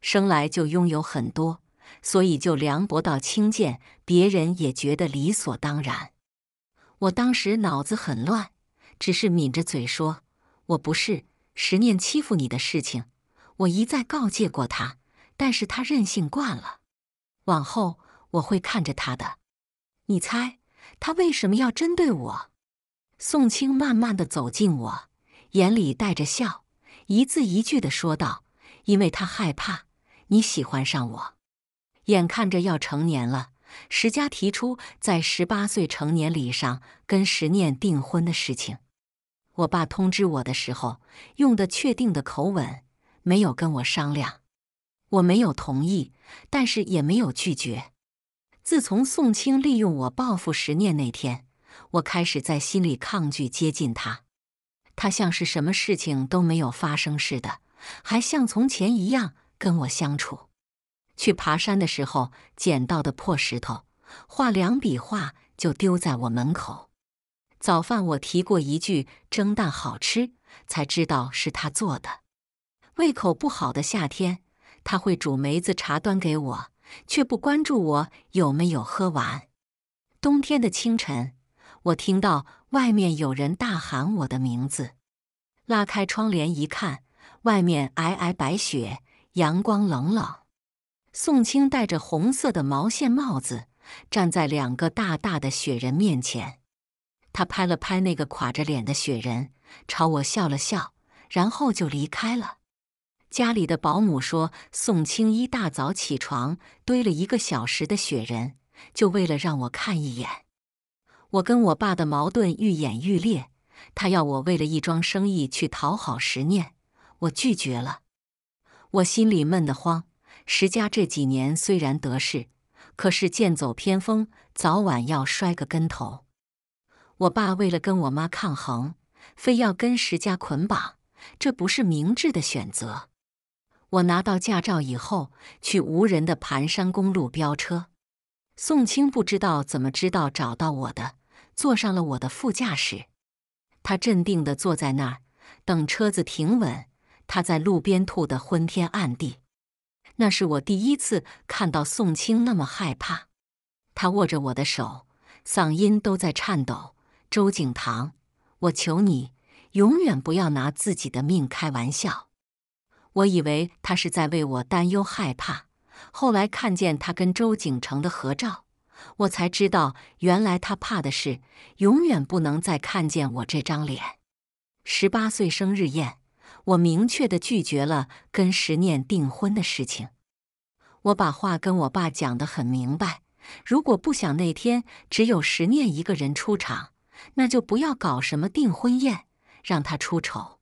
生来就拥有很多，所以就凉薄到轻贱别人，也觉得理所当然。”我当时脑子很乱，只是抿着嘴说：“我不是十念欺负你的事情，我一再告诫过他，但是他任性惯了。往后我会看着他的。你猜？”他为什么要针对我？宋清慢慢的走近我，眼里带着笑，一字一句的说道：“因为他害怕你喜欢上我。”眼看着要成年了，石家提出在十八岁成年礼上跟石念订婚的事情。我爸通知我的时候，用的确定的口吻，没有跟我商量。我没有同意，但是也没有拒绝。自从宋青利用我报复十念那天，我开始在心里抗拒接近他。他像是什么事情都没有发生似的，还像从前一样跟我相处。去爬山的时候捡到的破石头，画两笔画就丢在我门口。早饭我提过一句蒸蛋好吃，才知道是他做的。胃口不好的夏天，他会煮梅子茶端给我。却不关注我有没有喝完。冬天的清晨，我听到外面有人大喊我的名字。拉开窗帘一看，外面皑皑白雪，阳光冷冷。宋青戴着红色的毛线帽子，站在两个大大的雪人面前。他拍了拍那个垮着脸的雪人，朝我笑了笑，然后就离开了。家里的保姆说：“宋青一大早起床堆了一个小时的雪人，就为了让我看一眼。”我跟我爸的矛盾愈演愈烈。他要我为了一桩生意去讨好石念，我拒绝了。我心里闷得慌。石家这几年虽然得势，可是剑走偏锋，早晚要摔个跟头。我爸为了跟我妈抗衡，非要跟石家捆绑，这不是明智的选择。我拿到驾照以后，去无人的盘山公路飙车。宋清不知道怎么知道找到我的，坐上了我的副驾驶。他镇定地坐在那儿，等车子停稳，他在路边吐得昏天暗地。那是我第一次看到宋清那么害怕。他握着我的手，嗓音都在颤抖。周景棠，我求你，永远不要拿自己的命开玩笑。我以为他是在为我担忧害怕，后来看见他跟周景成的合照，我才知道原来他怕的是永远不能再看见我这张脸。十八岁生日宴，我明确的拒绝了跟十念订婚的事情。我把话跟我爸讲得很明白：如果不想那天只有十念一个人出场，那就不要搞什么订婚宴，让他出丑。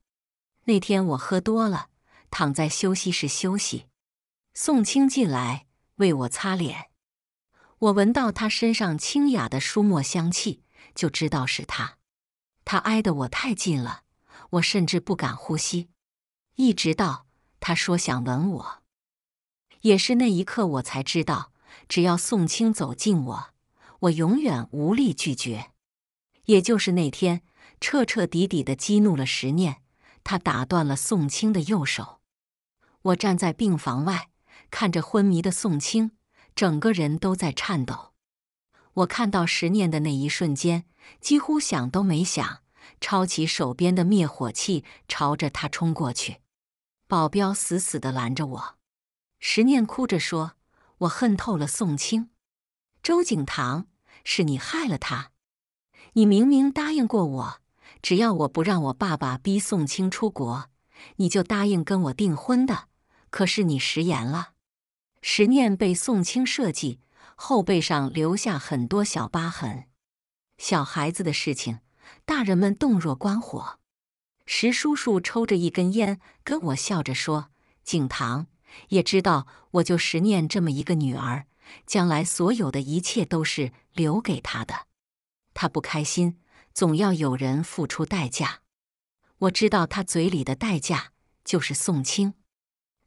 那天我喝多了。躺在休息室休息，宋清进来为我擦脸，我闻到他身上清雅的书墨香气，就知道是他。他挨得我太近了，我甚至不敢呼吸。一直到他说想吻我，也是那一刻我才知道，只要宋清走近我，我永远无力拒绝。也就是那天，彻彻底底的激怒了十念，他打断了宋清的右手。我站在病房外，看着昏迷的宋清，整个人都在颤抖。我看到十念的那一瞬间，几乎想都没想，抄起手边的灭火器朝着他冲过去。保镖死死的拦着我，十念哭着说：“我恨透了宋清，周景棠，是你害了他。你明明答应过我，只要我不让我爸爸逼宋清出国，你就答应跟我订婚的。”可是你食言了，石念被宋清设计，后背上留下很多小疤痕。小孩子的事情，大人们洞若观火。石叔叔抽着一根烟，跟我笑着说：“景棠也知道，我就石念这么一个女儿，将来所有的一切都是留给她的。她不开心，总要有人付出代价。我知道他嘴里的代价就是宋清。”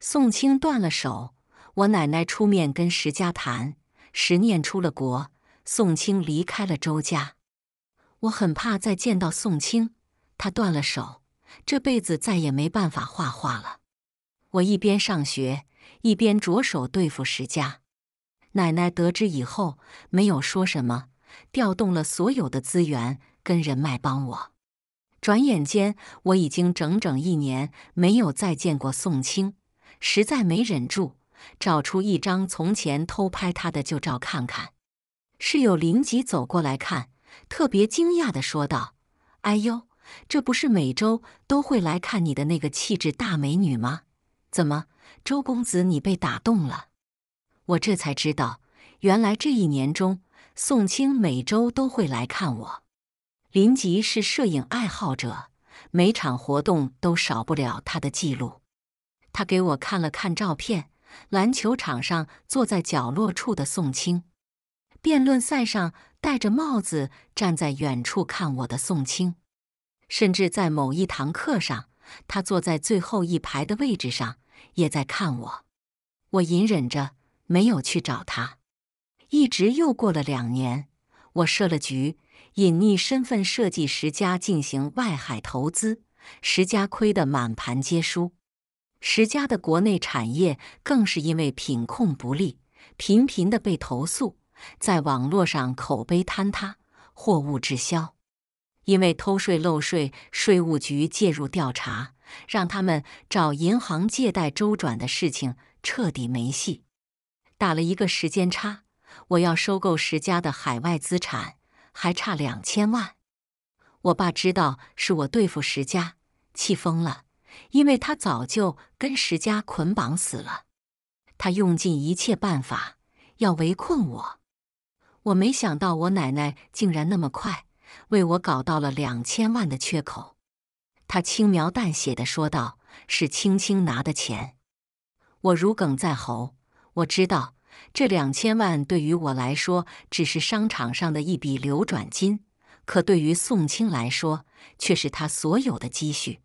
宋清断了手，我奶奶出面跟石家谈，石念出了国，宋清离开了周家。我很怕再见到宋清，他断了手，这辈子再也没办法画画了。我一边上学，一边着手对付石家。奶奶得知以后没有说什么，调动了所有的资源跟人脉帮我。转眼间，我已经整整一年没有再见过宋清。实在没忍住，找出一张从前偷拍他的旧照看看。室友林吉走过来看，特别惊讶地说道：“哎呦，这不是每周都会来看你的那个气质大美女吗？怎么，周公子你被打动了？”我这才知道，原来这一年中，宋清每周都会来看我。林吉是摄影爱好者，每场活动都少不了他的记录。他给我看了看照片：篮球场上坐在角落处的宋青，辩论赛上戴着帽子站在远处看我的宋青，甚至在某一堂课上，他坐在最后一排的位置上也在看我。我隐忍着没有去找他。一直又过了两年，我设了局，隐匿身份设计十家进行外海投资，十家亏得满盘皆输。石家的国内产业更是因为品控不力，频频的被投诉，在网络上口碑坍塌，货物滞销。因为偷税漏税，税务局介入调查，让他们找银行借贷周转的事情彻底没戏。打了一个时间差，我要收购石家的海外资产，还差两千万。我爸知道是我对付石家，气疯了。因为他早就跟石家捆绑死了，他用尽一切办法要围困我。我没想到，我奶奶竟然那么快为我搞到了两千万的缺口。他轻描淡写的说道：“是青青拿的钱。”我如鲠在喉。我知道，这两千万对于我来说只是商场上的一笔流转金，可对于宋青来说，却是他所有的积蓄。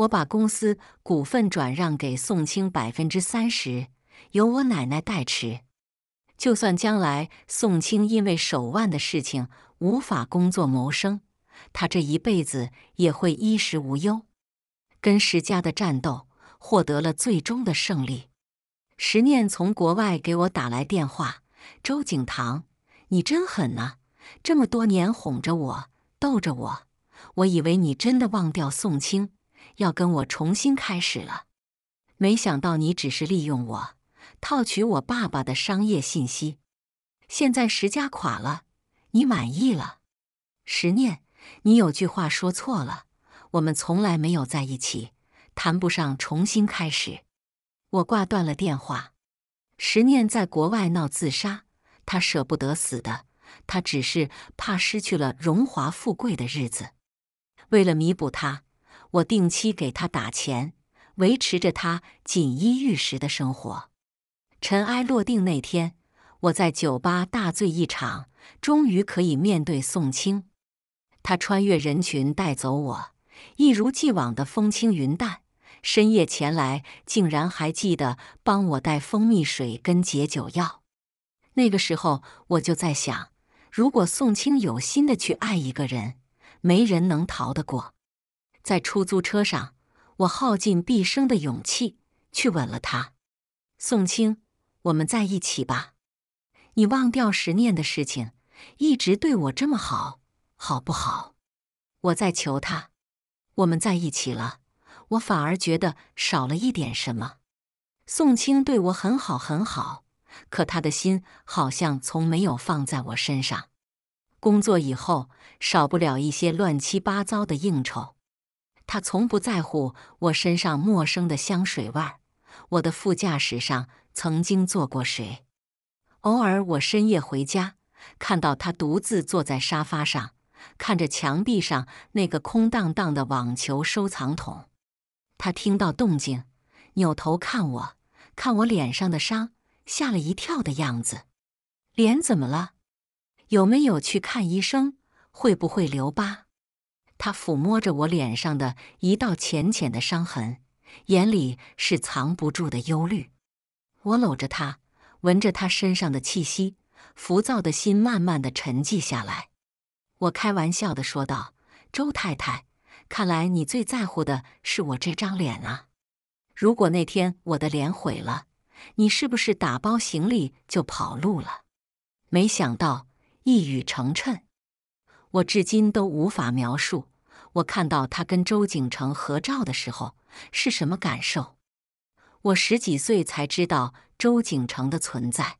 我把公司股份转让给宋清百分之三十，由我奶奶代持。就算将来宋清因为手腕的事情无法工作谋生，他这一辈子也会衣食无忧。跟石家的战斗获得了最终的胜利。石念从国外给我打来电话：“周景堂，你真狠呐！这么多年哄着我，逗着我，我以为你真的忘掉宋清。”要跟我重新开始了，没想到你只是利用我，套取我爸爸的商业信息。现在石家垮了，你满意了？十念，你有句话说错了。我们从来没有在一起，谈不上重新开始。我挂断了电话。十念在国外闹自杀，他舍不得死的，他只是怕失去了荣华富贵的日子。为了弥补他。我定期给他打钱，维持着他锦衣玉食的生活。尘埃落定那天，我在酒吧大醉一场，终于可以面对宋清。他穿越人群带走我，一如既往的风轻云淡。深夜前来，竟然还记得帮我带蜂蜜水跟解酒药。那个时候，我就在想，如果宋清有心的去爱一个人，没人能逃得过。在出租车上，我耗尽毕生的勇气去吻了他。宋青，我们在一起吧！你忘掉十年的事情，一直对我这么好，好不好？我在求他，我们在一起了，我反而觉得少了一点什么。宋青对我很好，很好，可他的心好像从没有放在我身上。工作以后，少不了一些乱七八糟的应酬。他从不在乎我身上陌生的香水味儿，我的副驾驶上曾经坐过谁？偶尔我深夜回家，看到他独自坐在沙发上，看着墙壁上那个空荡荡的网球收藏桶。他听到动静，扭头看我，看我脸上的伤，吓了一跳的样子。脸怎么了？有没有去看医生？会不会留疤？他抚摸着我脸上的一道浅浅的伤痕，眼里是藏不住的忧虑。我搂着他，闻着他身上的气息，浮躁的心慢慢的沉寂下来。我开玩笑的说道：“周太太，看来你最在乎的是我这张脸啊！如果那天我的脸毁了，你是不是打包行李就跑路了？”没想到一语成谶，我至今都无法描述。我看到他跟周景城合照的时候是什么感受？我十几岁才知道周景城的存在，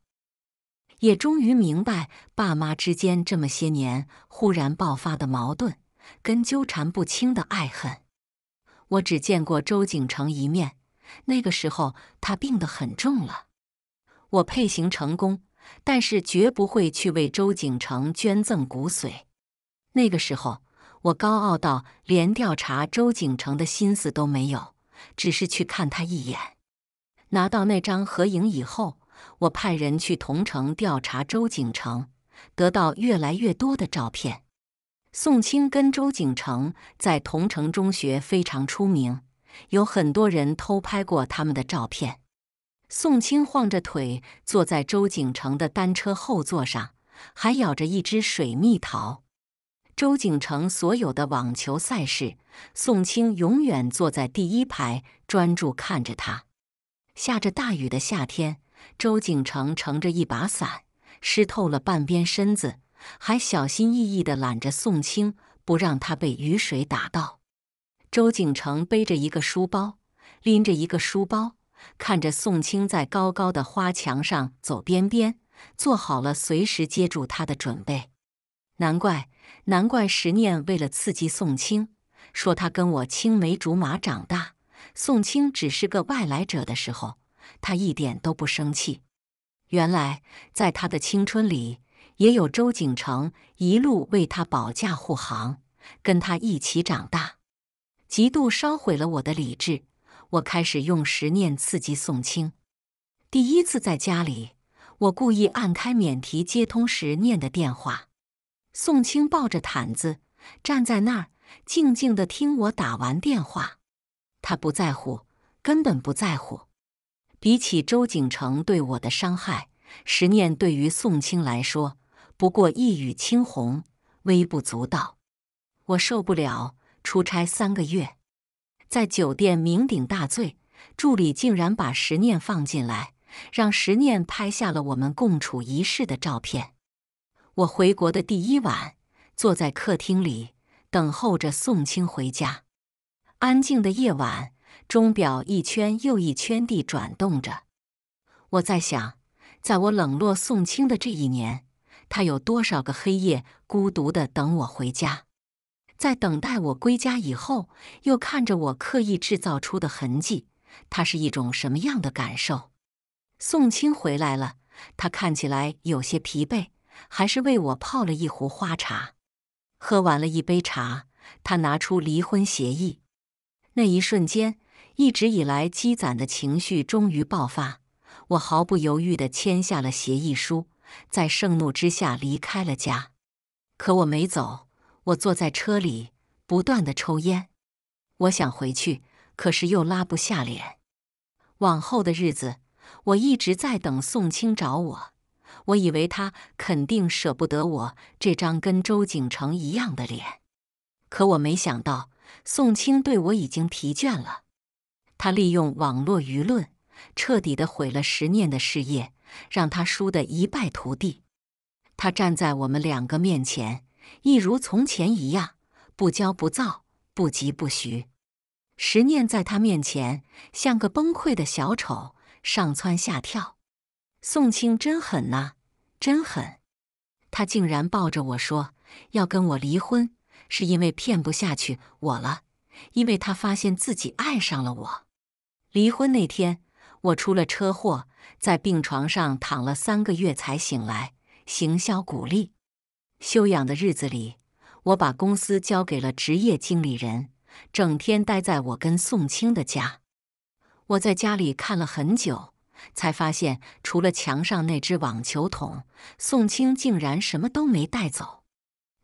也终于明白爸妈之间这么些年忽然爆发的矛盾跟纠缠不清的爱恨。我只见过周景城一面，那个时候他病得很重了。我配型成功，但是绝不会去为周景城捐赠骨髓。那个时候。我高傲到连调查周景城的心思都没有，只是去看他一眼。拿到那张合影以后，我派人去桐城调查周景城，得到越来越多的照片。宋清跟周景城在桐城中学非常出名，有很多人偷拍过他们的照片。宋清晃着腿坐在周景城的单车后座上，还咬着一只水蜜桃。周景城所有的网球赛事，宋清永远坐在第一排，专注看着他。下着大雨的夏天，周景城撑着一把伞，湿透了半边身子，还小心翼翼的揽着宋清，不让他被雨水打到。周景城背着一个书包，拎着一个书包，看着宋清在高高的花墙上走边边，做好了随时接住他的准备。难怪。难怪十念为了刺激宋清，说他跟我青梅竹马长大，宋清只是个外来者的时候，他一点都不生气。原来在他的青春里，也有周景成一路为他保驾护航，跟他一起长大，极度烧毁了我的理智。我开始用十念刺激宋清。第一次在家里，我故意按开免提接通十念的电话。宋青抱着毯子站在那儿，静静的听我打完电话。他不在乎，根本不在乎。比起周景城对我的伤害，十念对于宋青来说不过一语轻红，微不足道。我受不了，出差三个月，在酒店酩酊大醉，助理竟然把十念放进来，让十念拍下了我们共处一室的照片。我回国的第一晚，坐在客厅里，等候着宋清回家。安静的夜晚，钟表一圈又一圈地转动着。我在想，在我冷落宋清的这一年，他有多少个黑夜孤独的等我回家？在等待我归家以后，又看着我刻意制造出的痕迹，他是一种什么样的感受？宋清回来了，他看起来有些疲惫。还是为我泡了一壶花茶，喝完了一杯茶，他拿出离婚协议。那一瞬间，一直以来积攒的情绪终于爆发。我毫不犹豫的签下了协议书，在盛怒之下离开了家。可我没走，我坐在车里不断的抽烟。我想回去，可是又拉不下脸。往后的日子，我一直在等宋清找我。我以为他肯定舍不得我这张跟周景城一样的脸，可我没想到宋清对我已经疲倦了。他利用网络舆论，彻底的毁了石念的事业，让他输得一败涂地。他站在我们两个面前，一如从前一样，不骄不躁，不急不徐。石念在他面前像个崩溃的小丑，上蹿下跳。宋清真狠呐！真狠，他竟然抱着我说要跟我离婚，是因为骗不下去我了，因为他发现自己爱上了我。离婚那天，我出了车祸，在病床上躺了三个月才醒来。行销鼓励休养的日子里，我把公司交给了职业经理人，整天待在我跟宋清的家。我在家里看了很久。才发现，除了墙上那只网球桶，宋青竟然什么都没带走。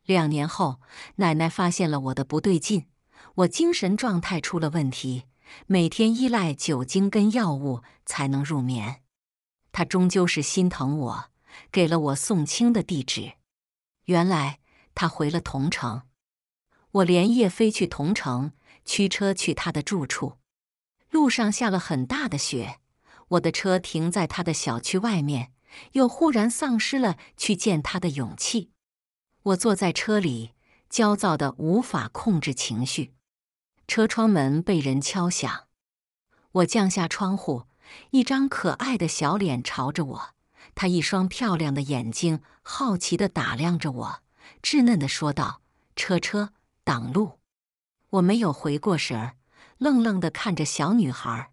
两年后，奶奶发现了我的不对劲，我精神状态出了问题，每天依赖酒精跟药物才能入眠。她终究是心疼我，给了我宋青的地址。原来他回了桐城，我连夜飞去桐城，驱车去他的住处。路上下了很大的雪。我的车停在他的小区外面，又忽然丧失了去见他的勇气。我坐在车里，焦躁的无法控制情绪。车窗门被人敲响，我降下窗户，一张可爱的小脸朝着我，他一双漂亮的眼睛好奇的打量着我，稚嫩的说道：“车车，挡路。”我没有回过神儿，愣愣的看着小女孩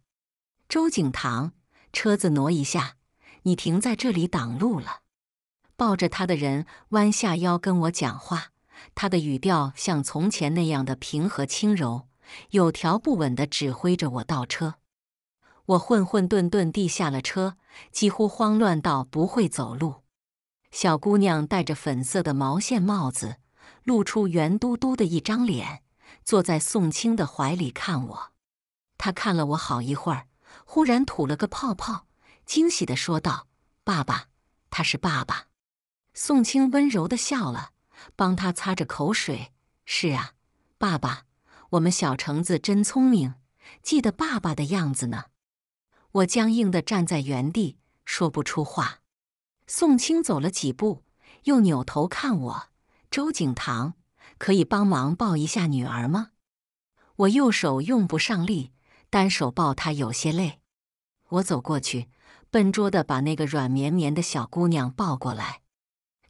周景棠。车子挪一下，你停在这里挡路了。抱着他的人弯下腰跟我讲话，他的语调像从前那样的平和轻柔，有条不紊的指挥着我倒车。我混混沌沌地下了车，几乎慌乱到不会走路。小姑娘戴着粉色的毛线帽子，露出圆嘟嘟的一张脸，坐在宋清的怀里看我。她看了我好一会儿。忽然吐了个泡泡，惊喜地说道：“爸爸，他是爸爸。”宋青温柔地笑了，帮他擦着口水。“是啊，爸爸，我们小橙子真聪明，记得爸爸的样子呢。”我僵硬地站在原地，说不出话。宋青走了几步，又扭头看我：“周景棠，可以帮忙抱一下女儿吗？”我右手用不上力，单手抱她有些累。我走过去，笨拙地把那个软绵绵的小姑娘抱过来。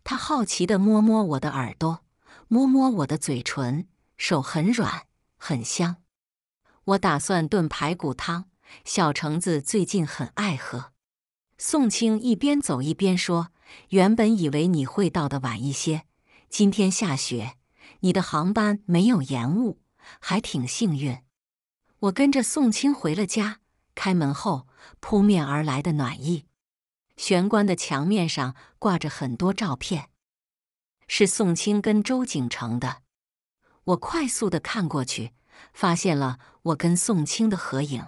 她好奇地摸摸我的耳朵，摸摸我的嘴唇，手很软，很香。我打算炖排骨汤，小橙子最近很爱喝。宋青一边走一边说：“原本以为你会到的晚一些，今天下雪，你的航班没有延误，还挺幸运。”我跟着宋青回了家，开门后。扑面而来的暖意，玄关的墙面上挂着很多照片，是宋清跟周景城的。我快速的看过去，发现了我跟宋清的合影。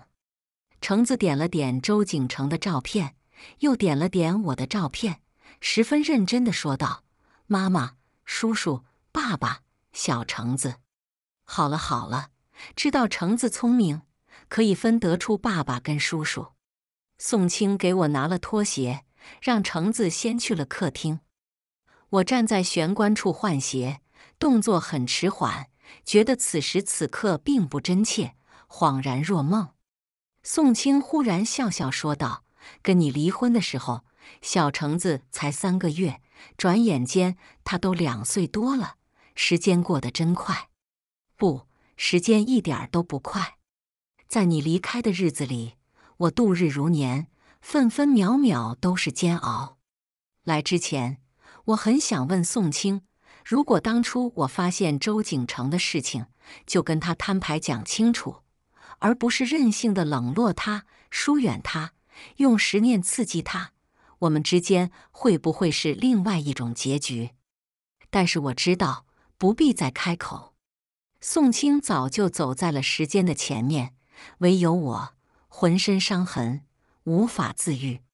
橙子点了点周景城的照片，又点了点我的照片，十分认真的说道：“妈妈、叔叔、爸爸、小橙子，好了好了，知道橙子聪明，可以分得出爸爸跟叔叔。”宋青给我拿了拖鞋，让橙子先去了客厅。我站在玄关处换鞋，动作很迟缓，觉得此时此刻并不真切，恍然若梦。宋青忽然笑笑说道：“跟你离婚的时候，小橙子才三个月，转眼间他都两岁多了，时间过得真快。不，时间一点都不快，在你离开的日子里。”我度日如年，分分秒秒都是煎熬。来之前，我很想问宋清，如果当初我发现周景城的事情，就跟他摊牌讲清楚，而不是任性的冷落他、疏远他、用十念刺激他，我们之间会不会是另外一种结局？但是我知道，不必再开口。宋清早就走在了时间的前面，唯有我。浑身伤痕，无法自愈。